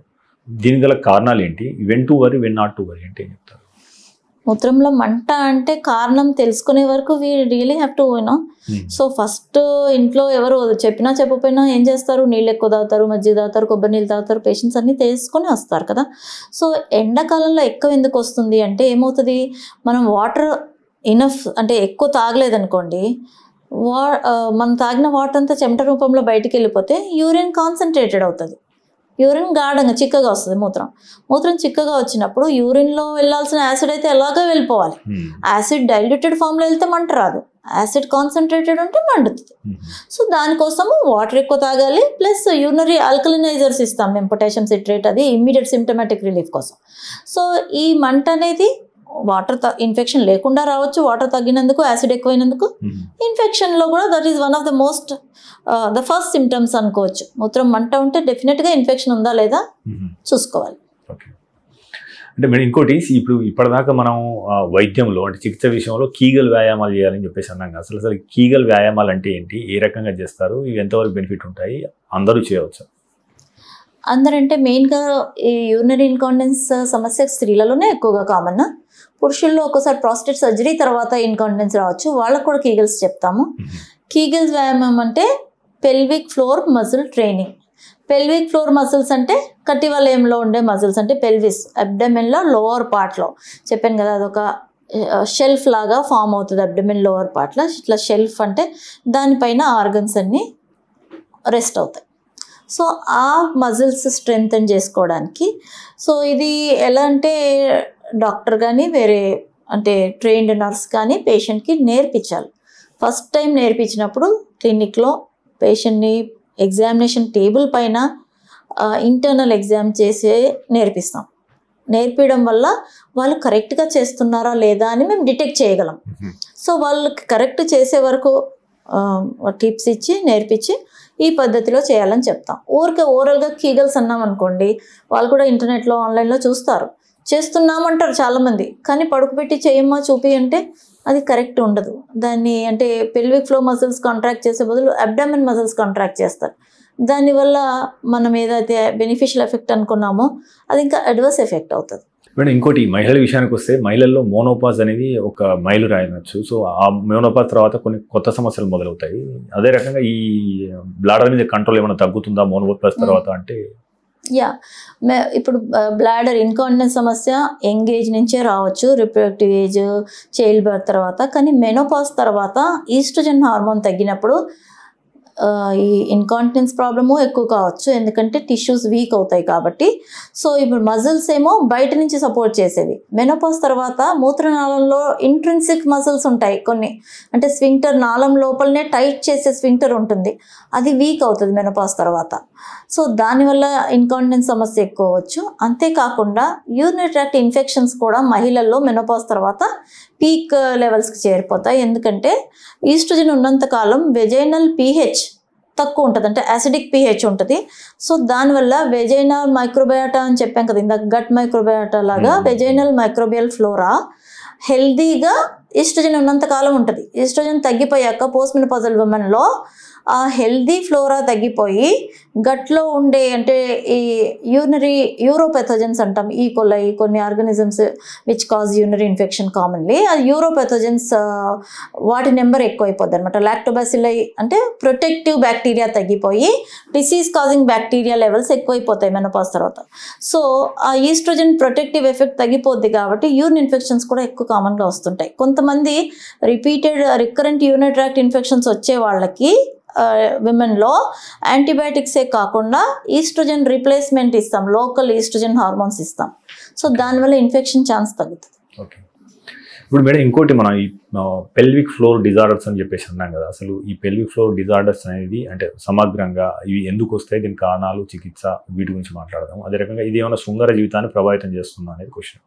దీని గల కారణాలు ఏంటి when to worry when not to worry ఏంటి అని చెప్తారు మూత్రంలో మంట అంటే కారణం తెలుసుకునే వరకు we really have to you know so first ఇంట్లో ఎవరు చెప్పినా చెప్పపోయినా ఏం చేస్తారు నీళ్ళు ఎక్కువ తాగుతారు మజ్జిగ తాగుతారు కొబ్బరి నీళ్ళు తాగుతారు పేషెంట్స్ అన్నీ తెలుసుకొని వస్తారు కదా సో ఎండాకాలంలో ఎక్కువ ఎందుకు వస్తుంది అంటే ఏమవుతుంది మనం వాటర్ ఇనఫ్ అంటే ఎక్కువ తాగలేదనుకోండి వా మనం తాగిన వాటర్ అంతా చెమట రూపంలో బయటికి వెళ్ళిపోతే యూరిన్ కాన్సన్ట్రేటెడ్ అవుతుంది యూరిన్ గాఢంగా చిక్కగా వస్తుంది మూత్రం మూత్రం చిక్కగా వచ్చినప్పుడు యూరిన్లో వెళ్ళాల్సిన యాసిడ్ అయితే ఎలాగో వెళ్ళిపోవాలి యాసిడ్ డైల్యూటెడ్ ఫామ్లో వెళ్తే మంట రాదు యాసిడ్ కాన్సన్ట్రేటెడ్ ఉంటే మండుతుంది సో దానికోసము వాటర్ ఎక్కువ తాగాలి ప్లస్ యూరినరీ ఆల్కలినైజర్స్ ఇస్తాం మేము పొటాషియం సిట్రేట్ అది ఇమ్మీడియట్ సిమ్టమాటిక్ రిలీఫ్ కోసం సో ఈ మంట అనేది వాటర్ ఇన్ఫెక్షన్ లేకుండా రావచ్చు వాటర్ తగ్గినందుకు యాసిడ్ ఎక్కువైనందుకు ఇన్ఫెక్షన్లో కూడా that is one of the most the first symptoms అనుకోవచ్చు మూత్రం మంట ఉంటే డెఫినెట్గా ఇన్ఫెక్షన్ ఉందా లేదా చూసుకోవాలి అంటే మేడం ఇంకోటి ఇప్పుడు ఇప్పటిదాకా మనం వైద్యంలో అంటే చికిత్స విషయంలో కీగల్ వ్యాయామాలు చేయాలని చెప్పేసి అన్నాం కదా అసలు అసలు కీగల్ వ్యాయామాలు అంటే ఏంటి ఏ రకంగా చేస్తారు ఇవి ఎంతవరకు బెనిఫిట్ ఉంటాయి అందరూ చేయవచ్చు అందరంటే మెయిన్గా ఈ యూరినరీ ఇన్కాండెన్స్ సమస్య స్త్రీలలోనే ఎక్కువగా కామన్ పురుషుల్లో ఒకసారి ప్రాస్టేట్ సర్జరీ తర్వాత ఇన్కాంటినెన్స్ రావచ్చు వాళ్ళకు కూడా కీగిల్స్ చెప్తాము కీగిల్స్ వ్యాయామం అంటే pelvic floor muscle training pelvic floor muscles అంటే కటివలయంలో ఉండే మజిల్స్ అంటే పెల్విస్ అబ్డమెన్లో లోవర్ పార్ట్లో చెప్పాను కదా అదొక షెల్ఫ్ లాగా ఫామ్ అవుతుంది అబ్డమెన్ లోవర్ పార్ట్లో ఇట్లా షెల్ఫ్ అంటే దానిపైన ఆర్గన్స్ అన్నీ రెస్ట్ అవుతాయి సో ఆ మజిల్స్ స్ట్రెంగ్తన్ చేసుకోవడానికి సో ఇది ఎలా అంటే డాక్టర్ కానీ వేరే అంటే ట్రైన్డ్ నర్స్ కానీ పేషెంట్కి నేర్పించాలి ఫస్ట్ టైం నేర్పించినప్పుడు క్లినిక్లో పేషెంట్ని ఎగ్జామినేషన్ టేబుల్ పైన ఇంటర్నల్ ఎగ్జామ్ చేసే నేర్పిస్తాం నేర్పించడం వల్ల వాళ్ళు కరెక్ట్గా చేస్తున్నారా లేదా అని మేము డిటెక్ట్ చేయగలం సో వాళ్ళకి కరెక్ట్ చేసే వరకు టిప్స్ ఇచ్చి నేర్పించి ఈ పద్ధతిలో చేయాలని చెప్తాం ఊరికే ఓవరాల్గా కీగల్స్ అన్నాం అనుకోండి వాళ్ళు కూడా ఇంటర్నెట్లో ఆన్లైన్లో చూస్తారు చేస్తున్నామంటారు చాలామంది కానీ పడుకుపెట్టి చేయమ్మా చూపి అంటే అది కరెక్ట్ ఉండదు దాన్ని అంటే పెల్విక్ ఫ్లో మజిల్స్ కాంట్రాక్ట్ చేసే బదులు అబ్డామిన్ మజిల్స్ కాంట్రాక్ట్ చేస్తారు దానివల్ల మనం ఏదైతే బెనిఫిషియల్ ఎఫెక్ట్ అనుకున్నామో అది ఇంకా అడ్వర్స్ ఎఫెక్ట్ అవుతుంది మేడం ఇంకోటి మహిళల విషయానికి వస్తే మహిళల్లో మోనోపాజ్ అనేది ఒక మైలు రాయనొచ్చు సో ఆ మోనోపాజ్ తర్వాత కొన్ని కొత్త సమస్యలు మొదలవుతాయి అదే రకంగా ఈ బ్లాడర్ మీద కంట్రోల్ ఏమైనా తగ్గుతుందా మోనోపాజ్ తర్వాత అంటే యా మే ఇప్పుడు బ్లాడర్ ఇన్కాండినెన్స్ సమస్య యంగ్ ఏజ్ నుంచే రావచ్చు రిప్రొడక్టివ్ ఏజ్ చైల్డ్ బర్త్ తర్వాత కానీ మెనోపాస్ తర్వాత ఈస్ట్రోజన్ హార్మోన్ తగ్గినప్పుడు ఈ ఇన్కాంటినెన్స్ ప్రాబ్లము ఎక్కువ కావచ్చు ఎందుకంటే టిష్యూస్ వీక్ అవుతాయి కాబట్టి సో ఇప్పుడు మజిల్స్ ఏమో బయట నుంచి సపోర్ట్ చేసేవి మెనోపాస్ తర్వాత మూత్రనాళంలో ఇంట్రెన్సిక్ మజిల్స్ ఉంటాయి కొన్ని అంటే స్వింటర్ నాళం లోపలనే టైట్ చేసే స్వింటర్ ఉంటుంది అది వీక్ అవుతుంది మెనోపాస్ తర్వాత సో దానివల్ల ఇన్కాంటినెన్స్ సమస్య ఎక్కువ అవ్వచ్చు అంతేకాకుండా యూరినరీ ఇన్ఫెక్షన్స్ కూడా మహిళల్లో మెనోపాస్ తర్వాత పీక్ లెవెల్స్కి చేరిపోతాయి ఎందుకంటే ఈస్ట్రోజన్ ఉన్నంతకాలం వెజైనల్ పీహెచ్ తక్కువ ఉంటుంది అంటే యాసిడిక్ పిహెచ్ ఉంటుంది సో దానివల్ల వెజైనల్ మైక్రోబయాటా అని చెప్పాం కదా ఇందాక గట్ మైక్రోబయాటా లాగా వెజైనల్ మైక్రోబియల్ ఫ్లోరా హెల్దీగా ఈస్ట్రోజన్ ఉన్నంత కాలం ఉంటుంది ఈస్ట్రోజన్ తగ్గిపోయాక పోస్ట్ మెనోపాజల్ ఉమెన్లో ఆ హెల్దీ ఫ్లోరా తగ్గిపోయి గట్లో ఉండే అంటే ఈ యూనరీ యూరోపెథోజన్స్ అంటాం ఈ కొలై కొన్ని organisms which cause urinary infection commonly అది యూరోపెథోజన్స్ వాటి నెంబర్ ఎక్కువైపోద్ది అనమాట లాక్టోబాసిలై అంటే ప్రొటెక్టివ్ బ్యాక్టీరియా తగ్గిపోయి డిసీజ్ కాజింగ్ బ్యాక్టీరియా లెవెల్స్ ఎక్కువైపోతాయి మెనపాస్ తర్వాత సో ఆ ఈస్ట్రోజన్ ప్రొటెక్టివ్ ఎఫెక్ట్ తగ్గిపోద్ది కాబట్టి యూరిన్ ఇన్ఫెక్షన్స్ కూడా ఎక్కువ కామన్గా వస్తుంటాయి కొంతమంది రిపీటెడ్ రికరెంట్ యూనిట్రాక్ట్ ఇన్ఫెక్షన్స్ వచ్చే వాళ్ళకి విమెన్లో యాంటీబయాటిక్సే కాకుండా ఈస్ట్రోజన్ రీప్లేస్మెంట్ ఇస్తాం లోకల్ ఈస్ట్రోజన్ హార్మోన్స్ ఇస్తాం సో దానివల్ల ఇన్ఫెక్షన్ ఛాన్స్ తగ్గుతుంది ఇప్పుడు మేడం ఇంకోటి మనం ఈ పెల్విక్ ఫ్లోర్ డిజార్డర్స్ అని చెప్పేసి అన్నాం కదా అసలు ఈ పెల్విక్ ఫ్లోర్ డిజార్డర్స్ అనేది అంటే సమగ్రంగా ఇవి ఎందుకు వస్తాయి దీని కారణాలు చికిత్స వీటి గురించి మాట్లాడదాం అదే రకంగా ఇది ఏమైనా సుందర జీవితాన్ని ప్రభావితం చేస్తుందా అనేది question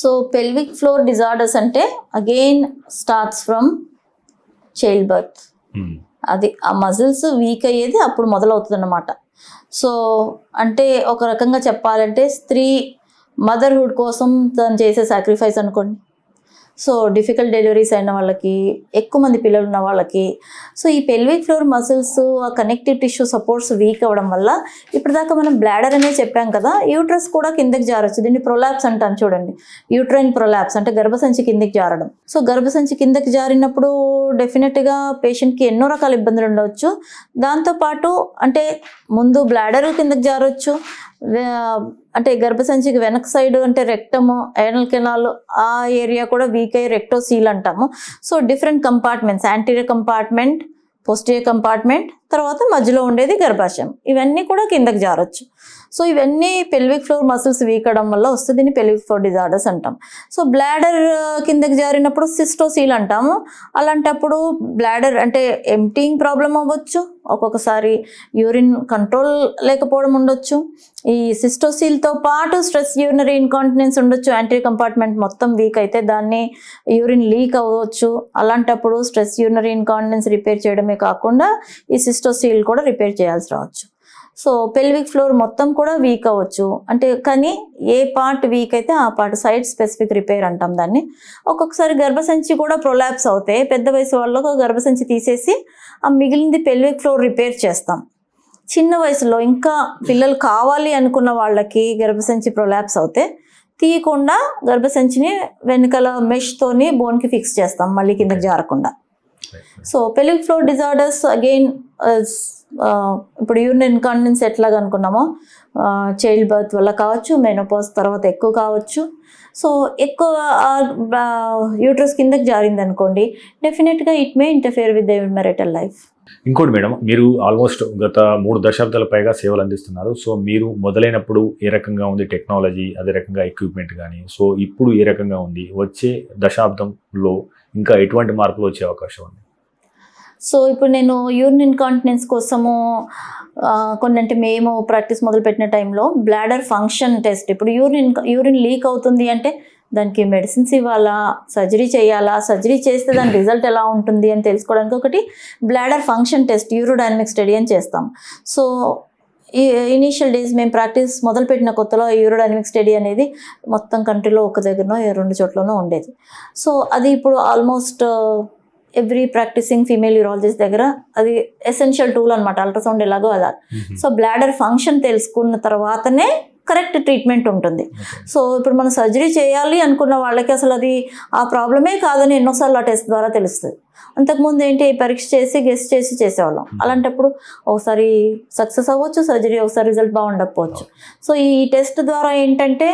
so pelvic floor disorders అంటే again starts from child birth అది ఆ మజిల్స్ వీక్ అయ్యేది అప్పుడు మొదలవుతుంది అనమాట సో అంటే ఒక రకంగా చెప్పాలంటే స్త్రీ మదర్హుడ్ కోసం తను చేసే సాక్రిఫైస్ అనుకోండి సో డిఫికల్ట్ డెలివరీస్ అయిన వాళ్ళకి ఎక్కువ మంది పిల్లలు ఉన్న వాళ్ళకి సో ఈ పెల్విక్ ఫ్లోర్ మసిల్స్ ఆ కనెక్టివ్ టిష్యూ సపోర్ట్స్ వీక్ అవ్వడం వల్ల ఇప్పటిదాకా మనం బ్లాడర్ అనే చెప్పాం కదా యూట్రస్ కూడా కిందకి జారొచ్చు దీన్ని ప్రొలాప్స్ అంటాను చూడండి యూట్రైన్ ప్రొలాప్స్ అంటే గర్భసంచి కిందకి జారడం సో గర్భసంచి కిందకి జారినప్పుడు డెఫినెట్గా పేషెంట్కి ఎన్నో రకాల ఇబ్బందులు ఉండవచ్చు దాంతోపాటు అంటే ముందు బ్లాడర్ కిందకి జారొచ్చు అంటే గర్భసంచికి వెనక సైడ్ అంటే రెక్టము ఏనల్ కెనాల్ ఆ ఏరియా కూడా వీక్ అయ్యి రెక్టోసీల్ అంటాము so different compartments anterior compartment posterior compartment తర్వాత మధ్యలో ఉండేది గర్భాశయం ఇవన్నీ కూడా కిందకి జారొచ్చు సో ఇవన్నీ పెల్విక్ ఫ్లోర్ మసిల్స్ వీకడం వల్ల వస్తుంది దీన్ని పెల్విక్ ఫ్లోర్ డిజార్డర్స్ అంటాం సో బ్లాడర్ uh, కిందకి జారినప్పుడు సిస్టోసీల్ అంటాము అలాంటప్పుడు బ్లాడర్ అంటే ఎంటీయింగ్ ప్రాబ్లం అవ్వచ్చు ఒక్కొక్కసారి యూరిన్ కంట్రోల్ లేకపోవడం ఉండొచ్చు ఈ సిస్టోసీల్తో పాటు స్ట్రెస్ యూరినరీ ఇన్కాంటినెన్స్ ఉండొచ్చు యాంటీ కంపార్ట్మెంట్ మొత్తం వీక్ అయితే దాన్ని యూరిన్ లీక్ అవ్వచ్చు అలాంటప్పుడు స్ట్రెస్ యూరినరీ ఇన్కాంటినెన్స్ రిపేర్ చేయడమే కాకుండా ఈ సిస్టోసీల్ కూడా రిపేర్ చేయాల్సి రావచ్చు సో పెల్విక్ ఫ్లోర్ మొత్తం కూడా వీక్ అవ్వచ్చు అంటే కానీ ఏ పార్ట్ వీక్ అయితే ఆ పార్ట్ సైడ్ స్పెసిఫిక్ రిపేర్ అంటాం దాన్ని ఒక్కొక్కసారి గర్భసంచి కూడా ప్రొలాప్స్ అవుతాయి పెద్ద వయసు వాళ్ళకు గర్భసంచి తీసేసి ఆ మిగిలింది పెల్విక్ ఫ్లోర్ రిపేర్ చేస్తాం చిన్న వయసులో ఇంకా పిల్లలు కావాలి అనుకున్న వాళ్ళకి గర్భసంచి ప్రొలాప్స్ అవుతే తీయకుండా గర్భసంచిని వెనకాల మెష్తోని బోన్కి ఫిక్స్ చేస్తాం మళ్ళీ కిందకి జారకుండా so pelvic floor disorders again ఇప్పుడు యూరిన్ ఇన్కాండిన్స్ ఎట్లాగా అనుకున్నామో చైల్డ్ బర్త్ వల్ల కావచ్చు మెనోపాస్ తర్వాత ఎక్కువ కావచ్చు సో ఎక్కువ యూట్రస్ కిందకి జారింది అనుకోండి డెఫినెట్గా it may interfere with marital life ఇంకోటి మేడం మీరు ఆల్మోస్ట్ గత మూడు దశాబ్దాల పైగా సేవలు అందిస్తున్నారు సో మీరు మొదలైనప్పుడు ఏ రకంగా ఉంది టెక్నాలజీ అదే రకంగా ఎక్విప్మెంట్ కానీ సో ఇప్పుడు ఏ రకంగా ఉంది వచ్చే దశాబ్దంలో ఇంకా ఎటువంటి మార్పులు వచ్చే అవకాశం ఉంది సో ఇప్పుడు నేను యూరిన్ కాంటినెన్స్ కోసము కొన్ని అంటే మేము ప్రాక్టీస్ మొదలుపెట్టిన టైంలో బ్లాడర్ ఫంక్షన్ టెస్ట్ ఇప్పుడు యూరిన్ యూరిన్ లీక్ అవుతుంది అంటే దానికి మెడిసిన్స్ ఇవ్వాలా సర్జరీ చేయాలా సర్జరీ చేస్తే దాని రిజల్ట్ ఎలా ఉంటుంది అని తెలుసుకోవడానికి ఒకటి bladder function test urodynamic study అని చేస్తాం సో ఈ ఇనీషియల్ డేస్ మేము ప్రాక్టీస్ మొదలుపెట్టిన కొత్తలో యూరోడైనమిక్ స్టడీ అనేది మొత్తం కంట్రీలో ఒక దగ్గరనో రెండు చోట్లనో ఉండేది సో అది ఇప్పుడు almost every practising female urologist దగ్గర అది ఎసెన్షియల్ టూల్ అనమాట అల్ట్రాసౌండ్ ఎలాగో అలా సో బ్లాడర్ ఫంక్షన్ తెలుసుకున్న తర్వాతనే కరెక్ట్ ట్రీట్మెంట్ ఉంటుంది సో ఇప్పుడు మనం సర్జరీ చేయాలి అనుకున్న వాళ్ళకి అసలు అది ఆ ప్రాబ్లమే కాదని ఎన్నోసార్లు ఆ టెస్ట్ ద్వారా తెలుస్తుంది అంతకుముందు ఏంటి పరీక్ష చేసి గెస్ట్ చేసి చేసేవాళ్ళం అలాంటప్పుడు ఒకసారి సక్సెస్ అవ్వచ్చు సర్జరీ ఒకసారి రిజల్ట్ బాగుండకపోవచ్చు సో ఈ టెస్ట్ ద్వారా ఏంటంటే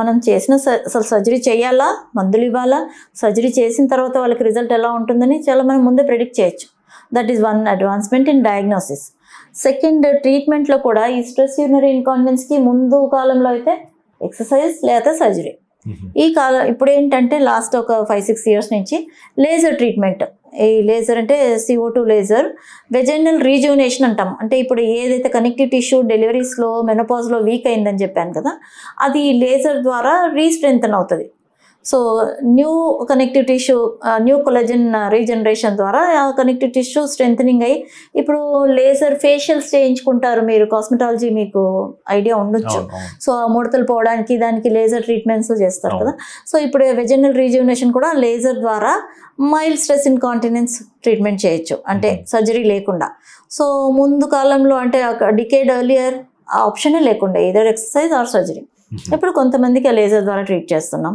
మనం చేసిన అసలు సర్జరీ చేయాలా మందులు ఇవ్వాలా సర్జరీ చేసిన తర్వాత వాళ్ళకి రిజల్ట్ ఎలా ఉంటుందని చాలా మనం ముందే ప్రిడిక్ట్ చేయొచ్చు that is one advancement in diagnosis second ట్రీట్మెంట్లో కూడా ఈ స్ట్రెస్ యూనరీ ఇన్కాన్ఫిడెన్స్కి ముందు కాలంలో అయితే ఎక్సర్సైజ్ లేకపోతే సర్జరీ ఈ కాలం ఇప్పుడు ఏంటంటే లాస్ట్ ఒక ఫైవ్ సిక్స్ ఇయర్స్ నుంచి లేజర్ ట్రీట్మెంట్ ఈ లేజర్ అంటే CO two laser vaginal rejuvenation అంటాం అంటే ఇప్పుడు ఏదైతే కనెక్టివ్ టిష్యూ డెలివరీస్లో మెనోపాజ్లో వీక్ అయిందని చెప్పాను కదా అది లేజర్ ద్వారా రీస్ట్రెంథన్ అవుతుంది so new connective tissue new collagen regeneration ద్వారా ఆ కనెక్టివ్ టిష్యూ స్ట్రెంథనింగ్ అయ్యి ఇప్పుడు లేజర్ ఫేషియల్స్ చేయించుకుంటారు మీరు కాస్మెటాలజీ మీకు ఐడియా ఉండొచ్చు సో ఆ ముడతలు పోవడానికి దానికి లేజర్ ట్రీట్మెంట్స్ చేస్తారు కదా సో ఇప్పుడు వెజనల్ రీజనరేషన్ కూడా లేజర్ ద్వారా mild stress incontinence treatment చేయొచ్చు అంటే సర్జరీ లేకుండా సో ముందు కాలంలో అంటే డికేడ్ ఎర్లియర్ ఆ ఆప్షనే లేకుండా ఏదో ఎక్సర్సైజ్ ఆర్ సర్జరీ ఇప్పుడు కొంతమందికి లేజర్ ద్వారా ట్రీట్ చేస్తున్నాం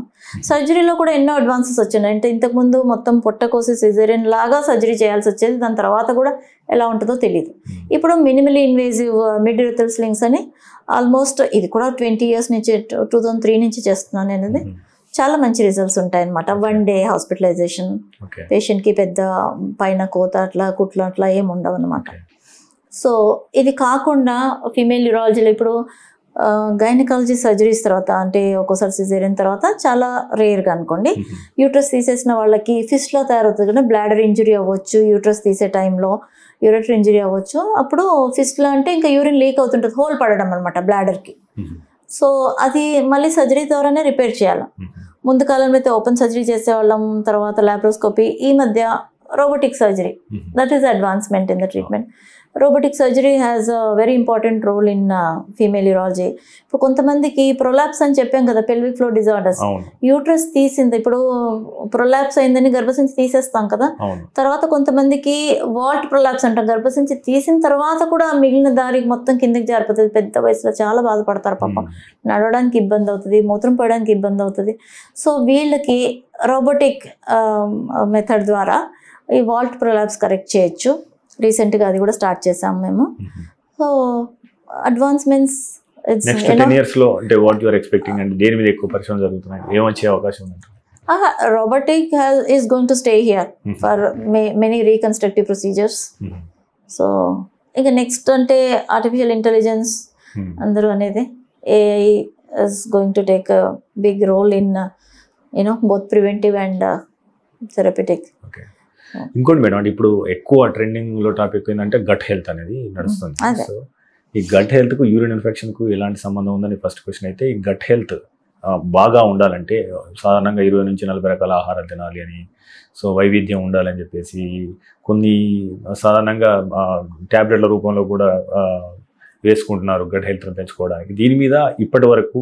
సర్జరీలో కూడా ఎన్నో అడ్వాన్సెస్ వచ్చినాయి అంటే ఇంతకుముందు మొత్తం పొట్ట కోసి సిజేరియన్ లాగా సర్జరీ చేయాల్సి వచ్చేది దాని తర్వాత కూడా ఎలా ఉంటుందో తెలియదు ఇప్పుడు minimally invasive mid urethral slings అని ఆల్మోస్ట్ ఇది కూడా ట్వంటీ ఇయర్స్ నుంచి టూ థౌసండ్ త్రీ నుంచి చేస్తున్నాను అనేది చాలా మంచి రిజల్ట్స్ ఉంటాయి అనమాట వన్ డే హాస్పిటలైజేషన్ పేషెంట్కి పెద్ద పైన కోత అట్లా కుట్లు అట్లా ఏమి ఉండవు అనమాట సో ఇది కాకుండా ఫీమేల్ యూరాలజీలో ఇప్పుడు గైనకాలజీ సర్జరీస్ తర్వాత అంటే ఒక్కోసారి సిజేరియన్ తర్వాత చాలా రేర్గా అనుకోండి యూట్రస్ తీసేసిన వాళ్ళకి ఫిస్ట్లో తయారవుతుంది కానీ బ్లాడర్ ఇంజురీ అవ్వచ్చు యూట్రస్ తీసే టైంలో యూరటర్ ఇంజురీ అవ్వచ్చు అప్పుడు ఫిస్ట్లో అంటే ఇంకా యూరిన్ లీక్ అవుతుంటుంది హోల్ పడడం అనమాట బ్లాడర్కి సో అది మళ్ళీ సర్జరీ ద్వారానే రిపేర్ చేయాలి ముందు కాలంలో అయితే ఓపెన్ సర్జరీ చేసేవాళ్ళం తర్వాత లాప్రోస్కోపీ ఈ మధ్య robotic surgery that is advancement in the treatment robotic surgery has a very important role in female urology ఇప్పుడు కొంతమందికి ప్రొలాప్స్ అని చెప్పాం కదా పెల్విక్ ఫ్లో డిజార్డర్స్ యూట్రస్ తీసింది ఇప్పుడు ప్రొలాప్స్ అయిందని గర్భసించి తీసేస్తాం కదా తర్వాత కొంతమందికి వాల్ట్ ప్రొలాప్స్ అంటాం గర్భశించి తీసిన తర్వాత కూడా మిగిలిన దారికి మొత్తం కిందకి జారిపోతుంది పెద్ద వయసులో చాలా బాధపడతారు పాప నడవడానికి ఇబ్బంది అవుతుంది మూత్రం పోయడానికి ఇబ్బంది అవుతుంది సో వీళ్ళకి రోబోటిక్ మెథడ్ um, ద్వారా ఈ వాల్ట్ ప్రొలాప్స్ కరెక్ట్ చేయొచ్చు రీసెంట్గా అది కూడా స్టార్ట్ చేసాము మేము సో అడ్వాన్స్మెంట్స్ నెక్స్ట్ అండ్ దేని మీద robotic is going to stay here for many reconstructive procedures so ఇక నెక్స్ట్ అంటే ఆర్టిఫిషియల్ ఇంటెలిజెన్స్ అందరూ అనేది AI is going to take big role in you know both preventive and therapeutic ఇంకోటి madam అంటే ఇప్పుడు ఎక్కువ ట్రెండింగ్లో టాపిక్ ఏంటంటే గట్ హెల్త్ అనేది mm-hmm. నడుస్తుంది సో ఈ గట్ హెల్త్కు యూరిన్ ఇన్ఫెక్షన్కు ఎలాంటి సంబంధం ఉందని ఫస్ట్ క్వశ్చన్ అయితే ఈ గట్ హెల్త్ బాగా ఉండాలంటే సాధారణంగా ఇరవై నుంచి నలభై రకాల ఆహారాలు తినాలి అని సో వైవిధ్యం ఉండాలని చెప్పేసి కొన్ని సాధారణంగా ట్యాబ్లెట్ల రూపంలో కూడా వేసుకుంటున్నారు గట్ హెల్త్ను పెంచుకోవడానికి దీని మీద ఇప్పటి వరకు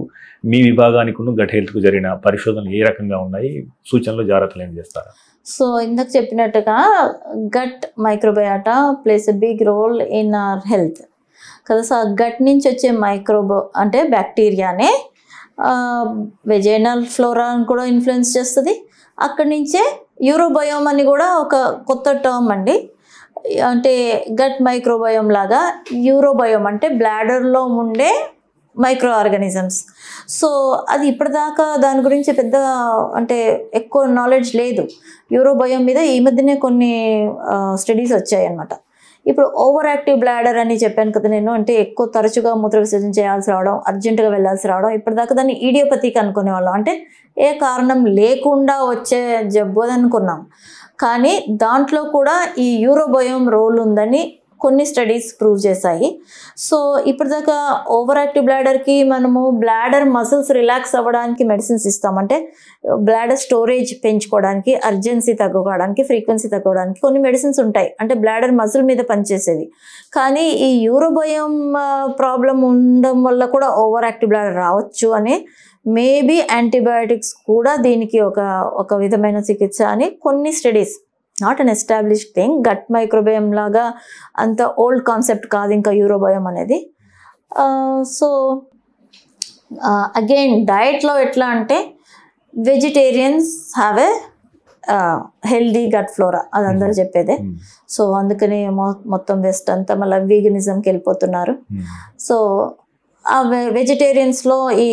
మీ విభాగానికి గట్ హెల్త్కు జరిగిన పరిశోధనలు ఏ రకంగా ఉన్నాయి సూచనలు జాగ్రత్తలు ఏం చేస్తారా సో ఇందాక చెప్పినట్టుగా gut microbiota plays a big role in our health కదా సో గట్ నుంచి వచ్చే మైక్రోబో అంటే బ్యాక్టీరియానే వెజైనల్ ఫ్లోరాను కూడా ఇన్ఫ్లుయెన్స్ చేస్తుంది అక్కడి నుంచే యూరోబయోమ్ అని కూడా ఒక కొత్త టర్మ్ అండి అంటే గట్ మైక్రోబయోమ్ లాగా యూరోబయోమ్ అంటే బ్లాడర్లో ఉండే మైక్రో ఆర్గానిజమ్స్ సో అది ఇప్పటిదాకా దాని గురించి పెద్ద అంటే ఎక్కువ నాలెడ్జ్ లేదు యూరోబయో మీద ఈ మధ్యనే కొన్ని స్టడీస్ వచ్చాయి అనమాట ఇప్పుడు ఓవర్ యాక్టివ్ బ్లాడర్ అని చెప్పాను కదా నేను అంటే ఎక్కువ తరచుగా మూత్ర విసర్జన చేయాల్సి రావడం అర్జెంటుగా వెళ్ళాల్సి రావడం ఇప్పటిదాకా దాన్ని ఈడియోపతికి అనుకునేవాళ్ళం అంటే ఏ కారణం లేకుండా వచ్చే జబ్బు అనుకున్నాం కానీ దాంట్లో కూడా ఈ యూరోబయోమ్ రోల్ ఉందని కొన్ని స్టడీస్ ప్రూవ్ చేశాయి సో ఇప్పటిదాకా ఓవర్ యాక్టివ్ బ్లాడర్కి మనము బ్లాడర్ మసిల్స్ రిలాక్స్ అవ్వడానికి మెడిసిన్స్ ఇస్తామంటే బ్లాడర్ స్టోరేజ్ పెంచుకోవడానికి అర్జెన్సీ తగ్గుకోవడానికి ఫ్రీక్వెన్సీ తగ్గుకోవడానికి కొన్ని మెడిసిన్స్ ఉంటాయి అంటే బ్లాడర్ మసిల్ మీద పనిచేసేవి కానీ ఈ యూరోబయం ప్రాబ్లం ఉండడం వల్ల కూడా ఓవర్ యాక్టివ్ బ్లాడర్ రావచ్చు అని మేబీ యాంటీబయాటిక్స్ కూడా దీనికి ఒక ఒక విధమైన చికిత్స అని కొన్ని studies not an established thing gut microbiome లాగా అంత ఓల్డ్ కాన్సెప్ట్ కాదు ఇంకా యూరోబయం అనేది సో అగైన్ డయట్లో ఎట్లా అంటే vegetarians have a healthy gut flora అది అందరు చెప్పేదే సో అందుకనే మొత్తం వెస్ట్ అంతా మళ్ళీ వీగనిజంకి వెళ్ళిపోతున్నారు సో ఆ వెజిటేరియన్స్లో ఈ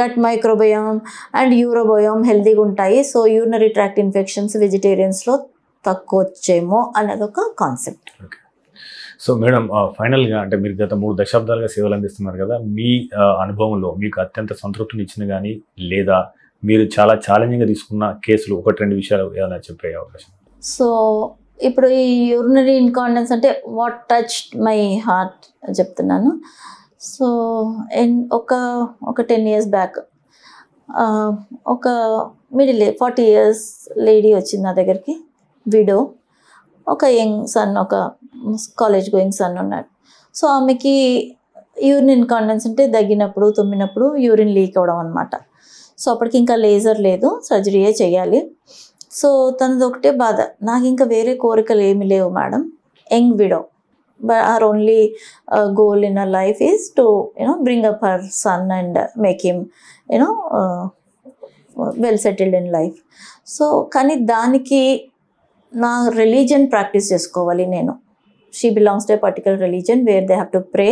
గట్ మైక్రోబయం అండ్ యూరోబయోమ్ హెల్దీగా ఉంటాయి సో యూరినరీ ట్రాక్ట్ ఇన్ఫెక్షన్స్ వెజిటేరియన్స్లో తక్కువ వచ్చేమో అనేది ఒక కాన్సెప్ట్ సో మేడం ఫైనల్గా అంటే మీరు గత మూడు దశాబ్దాలుగా సేవలు అందిస్తున్నారు కదా మీ అనుభవంలో మీకు అత్యంత సంతృప్తిని ఇచ్చిన కానీ లేదా మీరు చాలా ఛాలెంజింగ్గా తీసుకున్న కేసులు ఒకటి రెండు విషయాలు ఏమైనా చెప్పే అవకాశం సో ఇప్పుడు ఈ యూరినరీ ఇన్కాండెన్స్ అంటే వాట్ టచ్ మై హార్ట్ చెప్తున్నాను సో ఒక ఒక టెన్ ఇయర్స్ బ్యాక్ ఒక మిడిల్ ఫార్టీ ఇయర్స్ లేడీ వచ్చింది నా దగ్గరికి విడో ఒక యంగ్ సన్ ఒక కాలేజ్ గోయింగ్ సన్ ఉన్నాడు సో ఆమెకి యూరిన్ ఇన్కాండెన్స్ అంటే దగ్గినప్పుడు తుమ్మినప్పుడు యూరిన్ లీక్ అవ్వడం అనమాట సో అప్పటికి ఇంకా లేజర్ లేదు సర్జరీయే చేయాలి సో తనది ఒకటే బాధ నాకు ఇంకా వేరే కోరికలు ఏమి లేవు madam young widow but her only goal in a life is to you know bring up her son and make him you know well settled in life so కానీ దానికి నా రిలీజన్ ప్రాక్టీస్ చేసుకోవాలి నేను she belongs to particular religion where they have to pray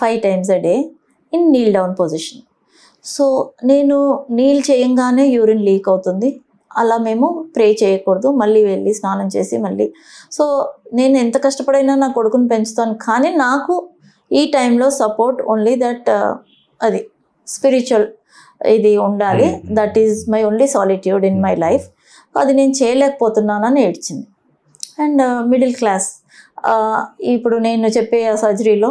five times a day in kneel down position so నేను kneel చేయంగానే urine leak అవుతుంది అలా మేము ప్రే చేయకూడదు మళ్ళీ వెళ్ళి స్నానం చేసి మళ్ళీ సో నేను ఎంత కష్టపడైనా నా కొడుకుని పెంచుతాను కానీ నాకు ఈ టైంలో సపోర్ట్ ఓన్లీ దట్ అది స్పిరిచువల్ ఇది ఉండాలి that is my only solitude in my life అది నేను చేయలేకపోతున్నానని ఏడ్చింది and middle uh, class uh, ఇప్పుడు నేను చెప్పే ఆ సర్జరీలో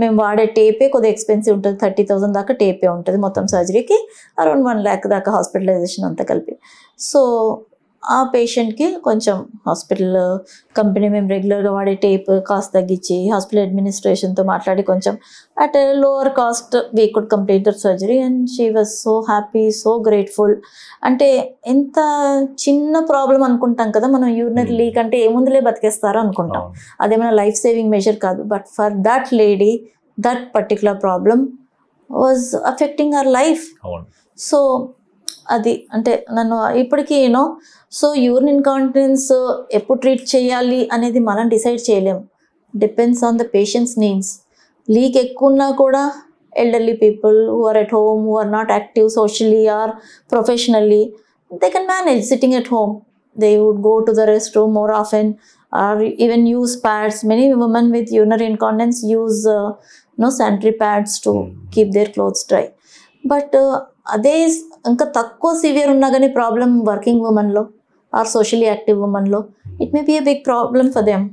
మేము వాడే టేపే కొద్దిగా ఎక్స్పెన్సివ్ ఉంటుంది థర్టీ థౌజండ్ దాకా టేపే ఉంటుంది మొత్తం సర్జరీకి అరౌండ్ వన్ ల్యాక్ దాకా హాస్పిటలైజేషన్ అంతా కలిపి సో ఆ పేషెంట్కి కొంచెం హాస్పిటల్ కంపెనీ మేము రెగ్యులర్గా వాడే టేప్ కాస్ట్ తగ్గించి హాస్పిటల్ అడ్మినిస్ట్రేషన్తో మాట్లాడి కొంచెం at lower cost we could complete the surgery and she was so happy so grateful అంటే ఎంత చిన్న ప్రాబ్లం అనుకుంటాం కదా మనం యూరినరీ లీక్ hmm. అంటే ఏముందులే బతికేస్తారో అనుకుంటాం అదేమైనా లైఫ్ సేవింగ్ మెజర్ కాదు but for that lady that particular problem was affecting our life so అది అంటే నన్ను ఇప్పటికీ యూనో సో యూరిన్ ఇన్కాంటినెన్స్ ఎప్పుడు ట్రీట్ చేయాలి అనేది మనం డిసైడ్ చేయలేం depends on the patient's needs leak ఎక్కువ ఉన్నా కూడా elderly people who are at home who are not active socially or professionally they can manage sitting at home they would go to the rest room more often are even uses pads many women with urinary incontinence use no sanitary pads to keep their clothes dry but అదే ఇంకా తక్కువ severe ఉన్నా కానీ problem working ఉమెన్లో or socially active ఉమెన్లో it may be a big problem for them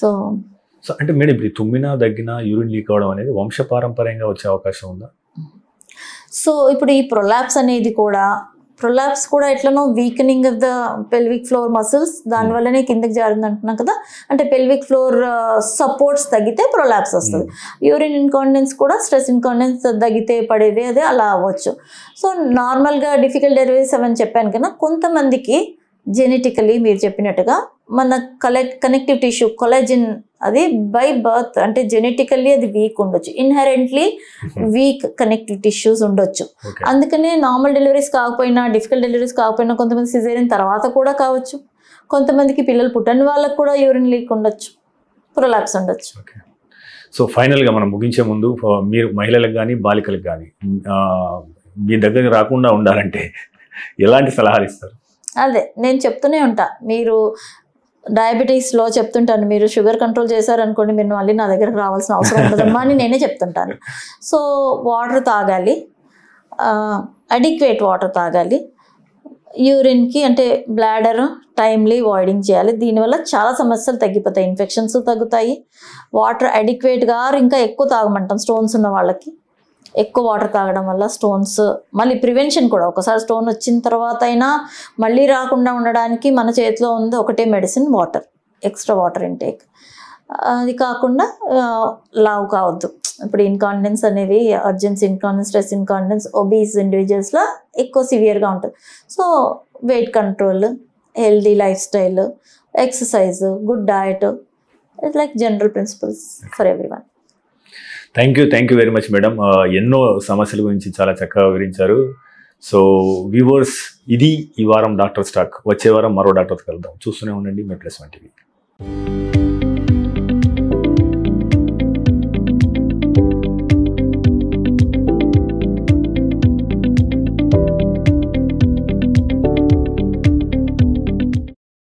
so so అంటే madam ఇప్పుడు తుమ్మినా దగ్గిన యూరిన్ లీక్ అవడం అనేది వంశపారంపర్యంగా వచ్చే అవకాశం ఉందా సో ఇప్పుడు ఈ ప్రొలాప్స్ అనేది కూడా ప్రొలాప్స్ కూడా ఎట్లనో weakening of the pelvic floor muscles దానివల్లనే కిందకి జారింది అంటున్నాం కదా అంటే పెల్విక్ ఫ్లోర్ సపోర్ట్స్ తగ్గితే ప్రొలాప్స్ వస్తుంది యూరిన్ ఇన్కాండెన్స్ కూడా స్ట్రెస్ ఇన్కాండెన్స్ తగ్గితే పడేది అదే అలా అవ్వచ్చు సో నార్మల్గా డిఫికల్ట్ డెలివరీస్ అవని చెప్పాను కదా కొంతమందికి జెనెటికలీ మీరు చెప్పినట్టుగా మన కలెక్ట్ కనెక్టివ్ టిష్యూ కొలాజిన్ అది బై బర్త్ అంటే జెనెటికల్లీ అది వీక్ ఉండొచ్చు ఇన్హెరెంట్లీ వీక్ కనెక్టివ్ టిష్యూస్ ఉండొచ్చు అందుకనే నార్మల్ డెలివరీస్ కాకపోయినా డిఫికల్ట్ డెలివరీస్ కాకపోయినా కొంతమంది సిజేరియన్ తర్వాత కూడా కావచ్చు కొంతమందికి పిల్లలు పుట్టని వాళ్ళకు కూడా యూరిన్ లీక్ ఉండొచ్చు ప్రొలాప్స్ ఉండొచ్చు సో ఫైనల్గా మనం ముగించే ముందు మీరు మహిళలకు కానీ బాలికలకు కానీ మీ దగ్గర రాకుండా ఉండాలంటే ఎలాంటి సలహాలు ఇస్తారు అదే నేను చెప్తూనే ఉంటా మీరు డయాబెటీస్లో చెప్తుంటాను మీరు షుగర్ కంట్రోల్ చేశారనుకోండి మీరు మళ్ళీ నా దగ్గరకు రావాల్సిన అవసరం ఉండదమ్మా అని నేనే చెప్తుంటాను సో వాటర్ తాగాలి అడిక్వేట్ వాటర్ తాగాలి యూరిన్కి అంటే బ్లాడర్ టైమ్లీ వాయిడింగ్ చేయాలి దీనివల్ల చాలా సమస్యలు తగ్గిపోతాయి ఇన్ఫెక్షన్స్ తగ్గుతాయి వాటర్ అడిక్వేట్గా ఇంకా ఎక్కువ తాగమంటాం స్టోన్స్ ఉన్న వాళ్ళకి ఎక్కువ వాటర్ తాగడం వల్ల స్టోన్స్ మళ్ళీ ప్రివెన్షన్ కూడా ఒకసారి స్టోన్ వచ్చిన తర్వాత అయినా మళ్ళీ రాకుండా ఉండడానికి మన చేతిలో ఉంది ఒకటే medicine water extra water intake అది కాకుండా లావు కావద్దు ఇప్పుడు ఇన్కాన్ఫిడెన్స్ అనేవి urgency incontinence stress incontinence obese ఇండివిజువల్స్లో ఎక్కువ సివియర్గా ఉంటుంది so weight control healthy lifestyle exercise good diet it like general principles for every everyone thank you thank you very much madam ఎన్నో సమస్యల గురించి చాలా చక్కగా వివరించారు సో వ్యూవర్స్ ఇది ఈ వారం డాక్టర్ స్టాక్ వచ్చే వారం మరో డాక్టర్తో కలుద్దాం చూస్తూనే ఉండండి మీ ప్లస్ వంటివి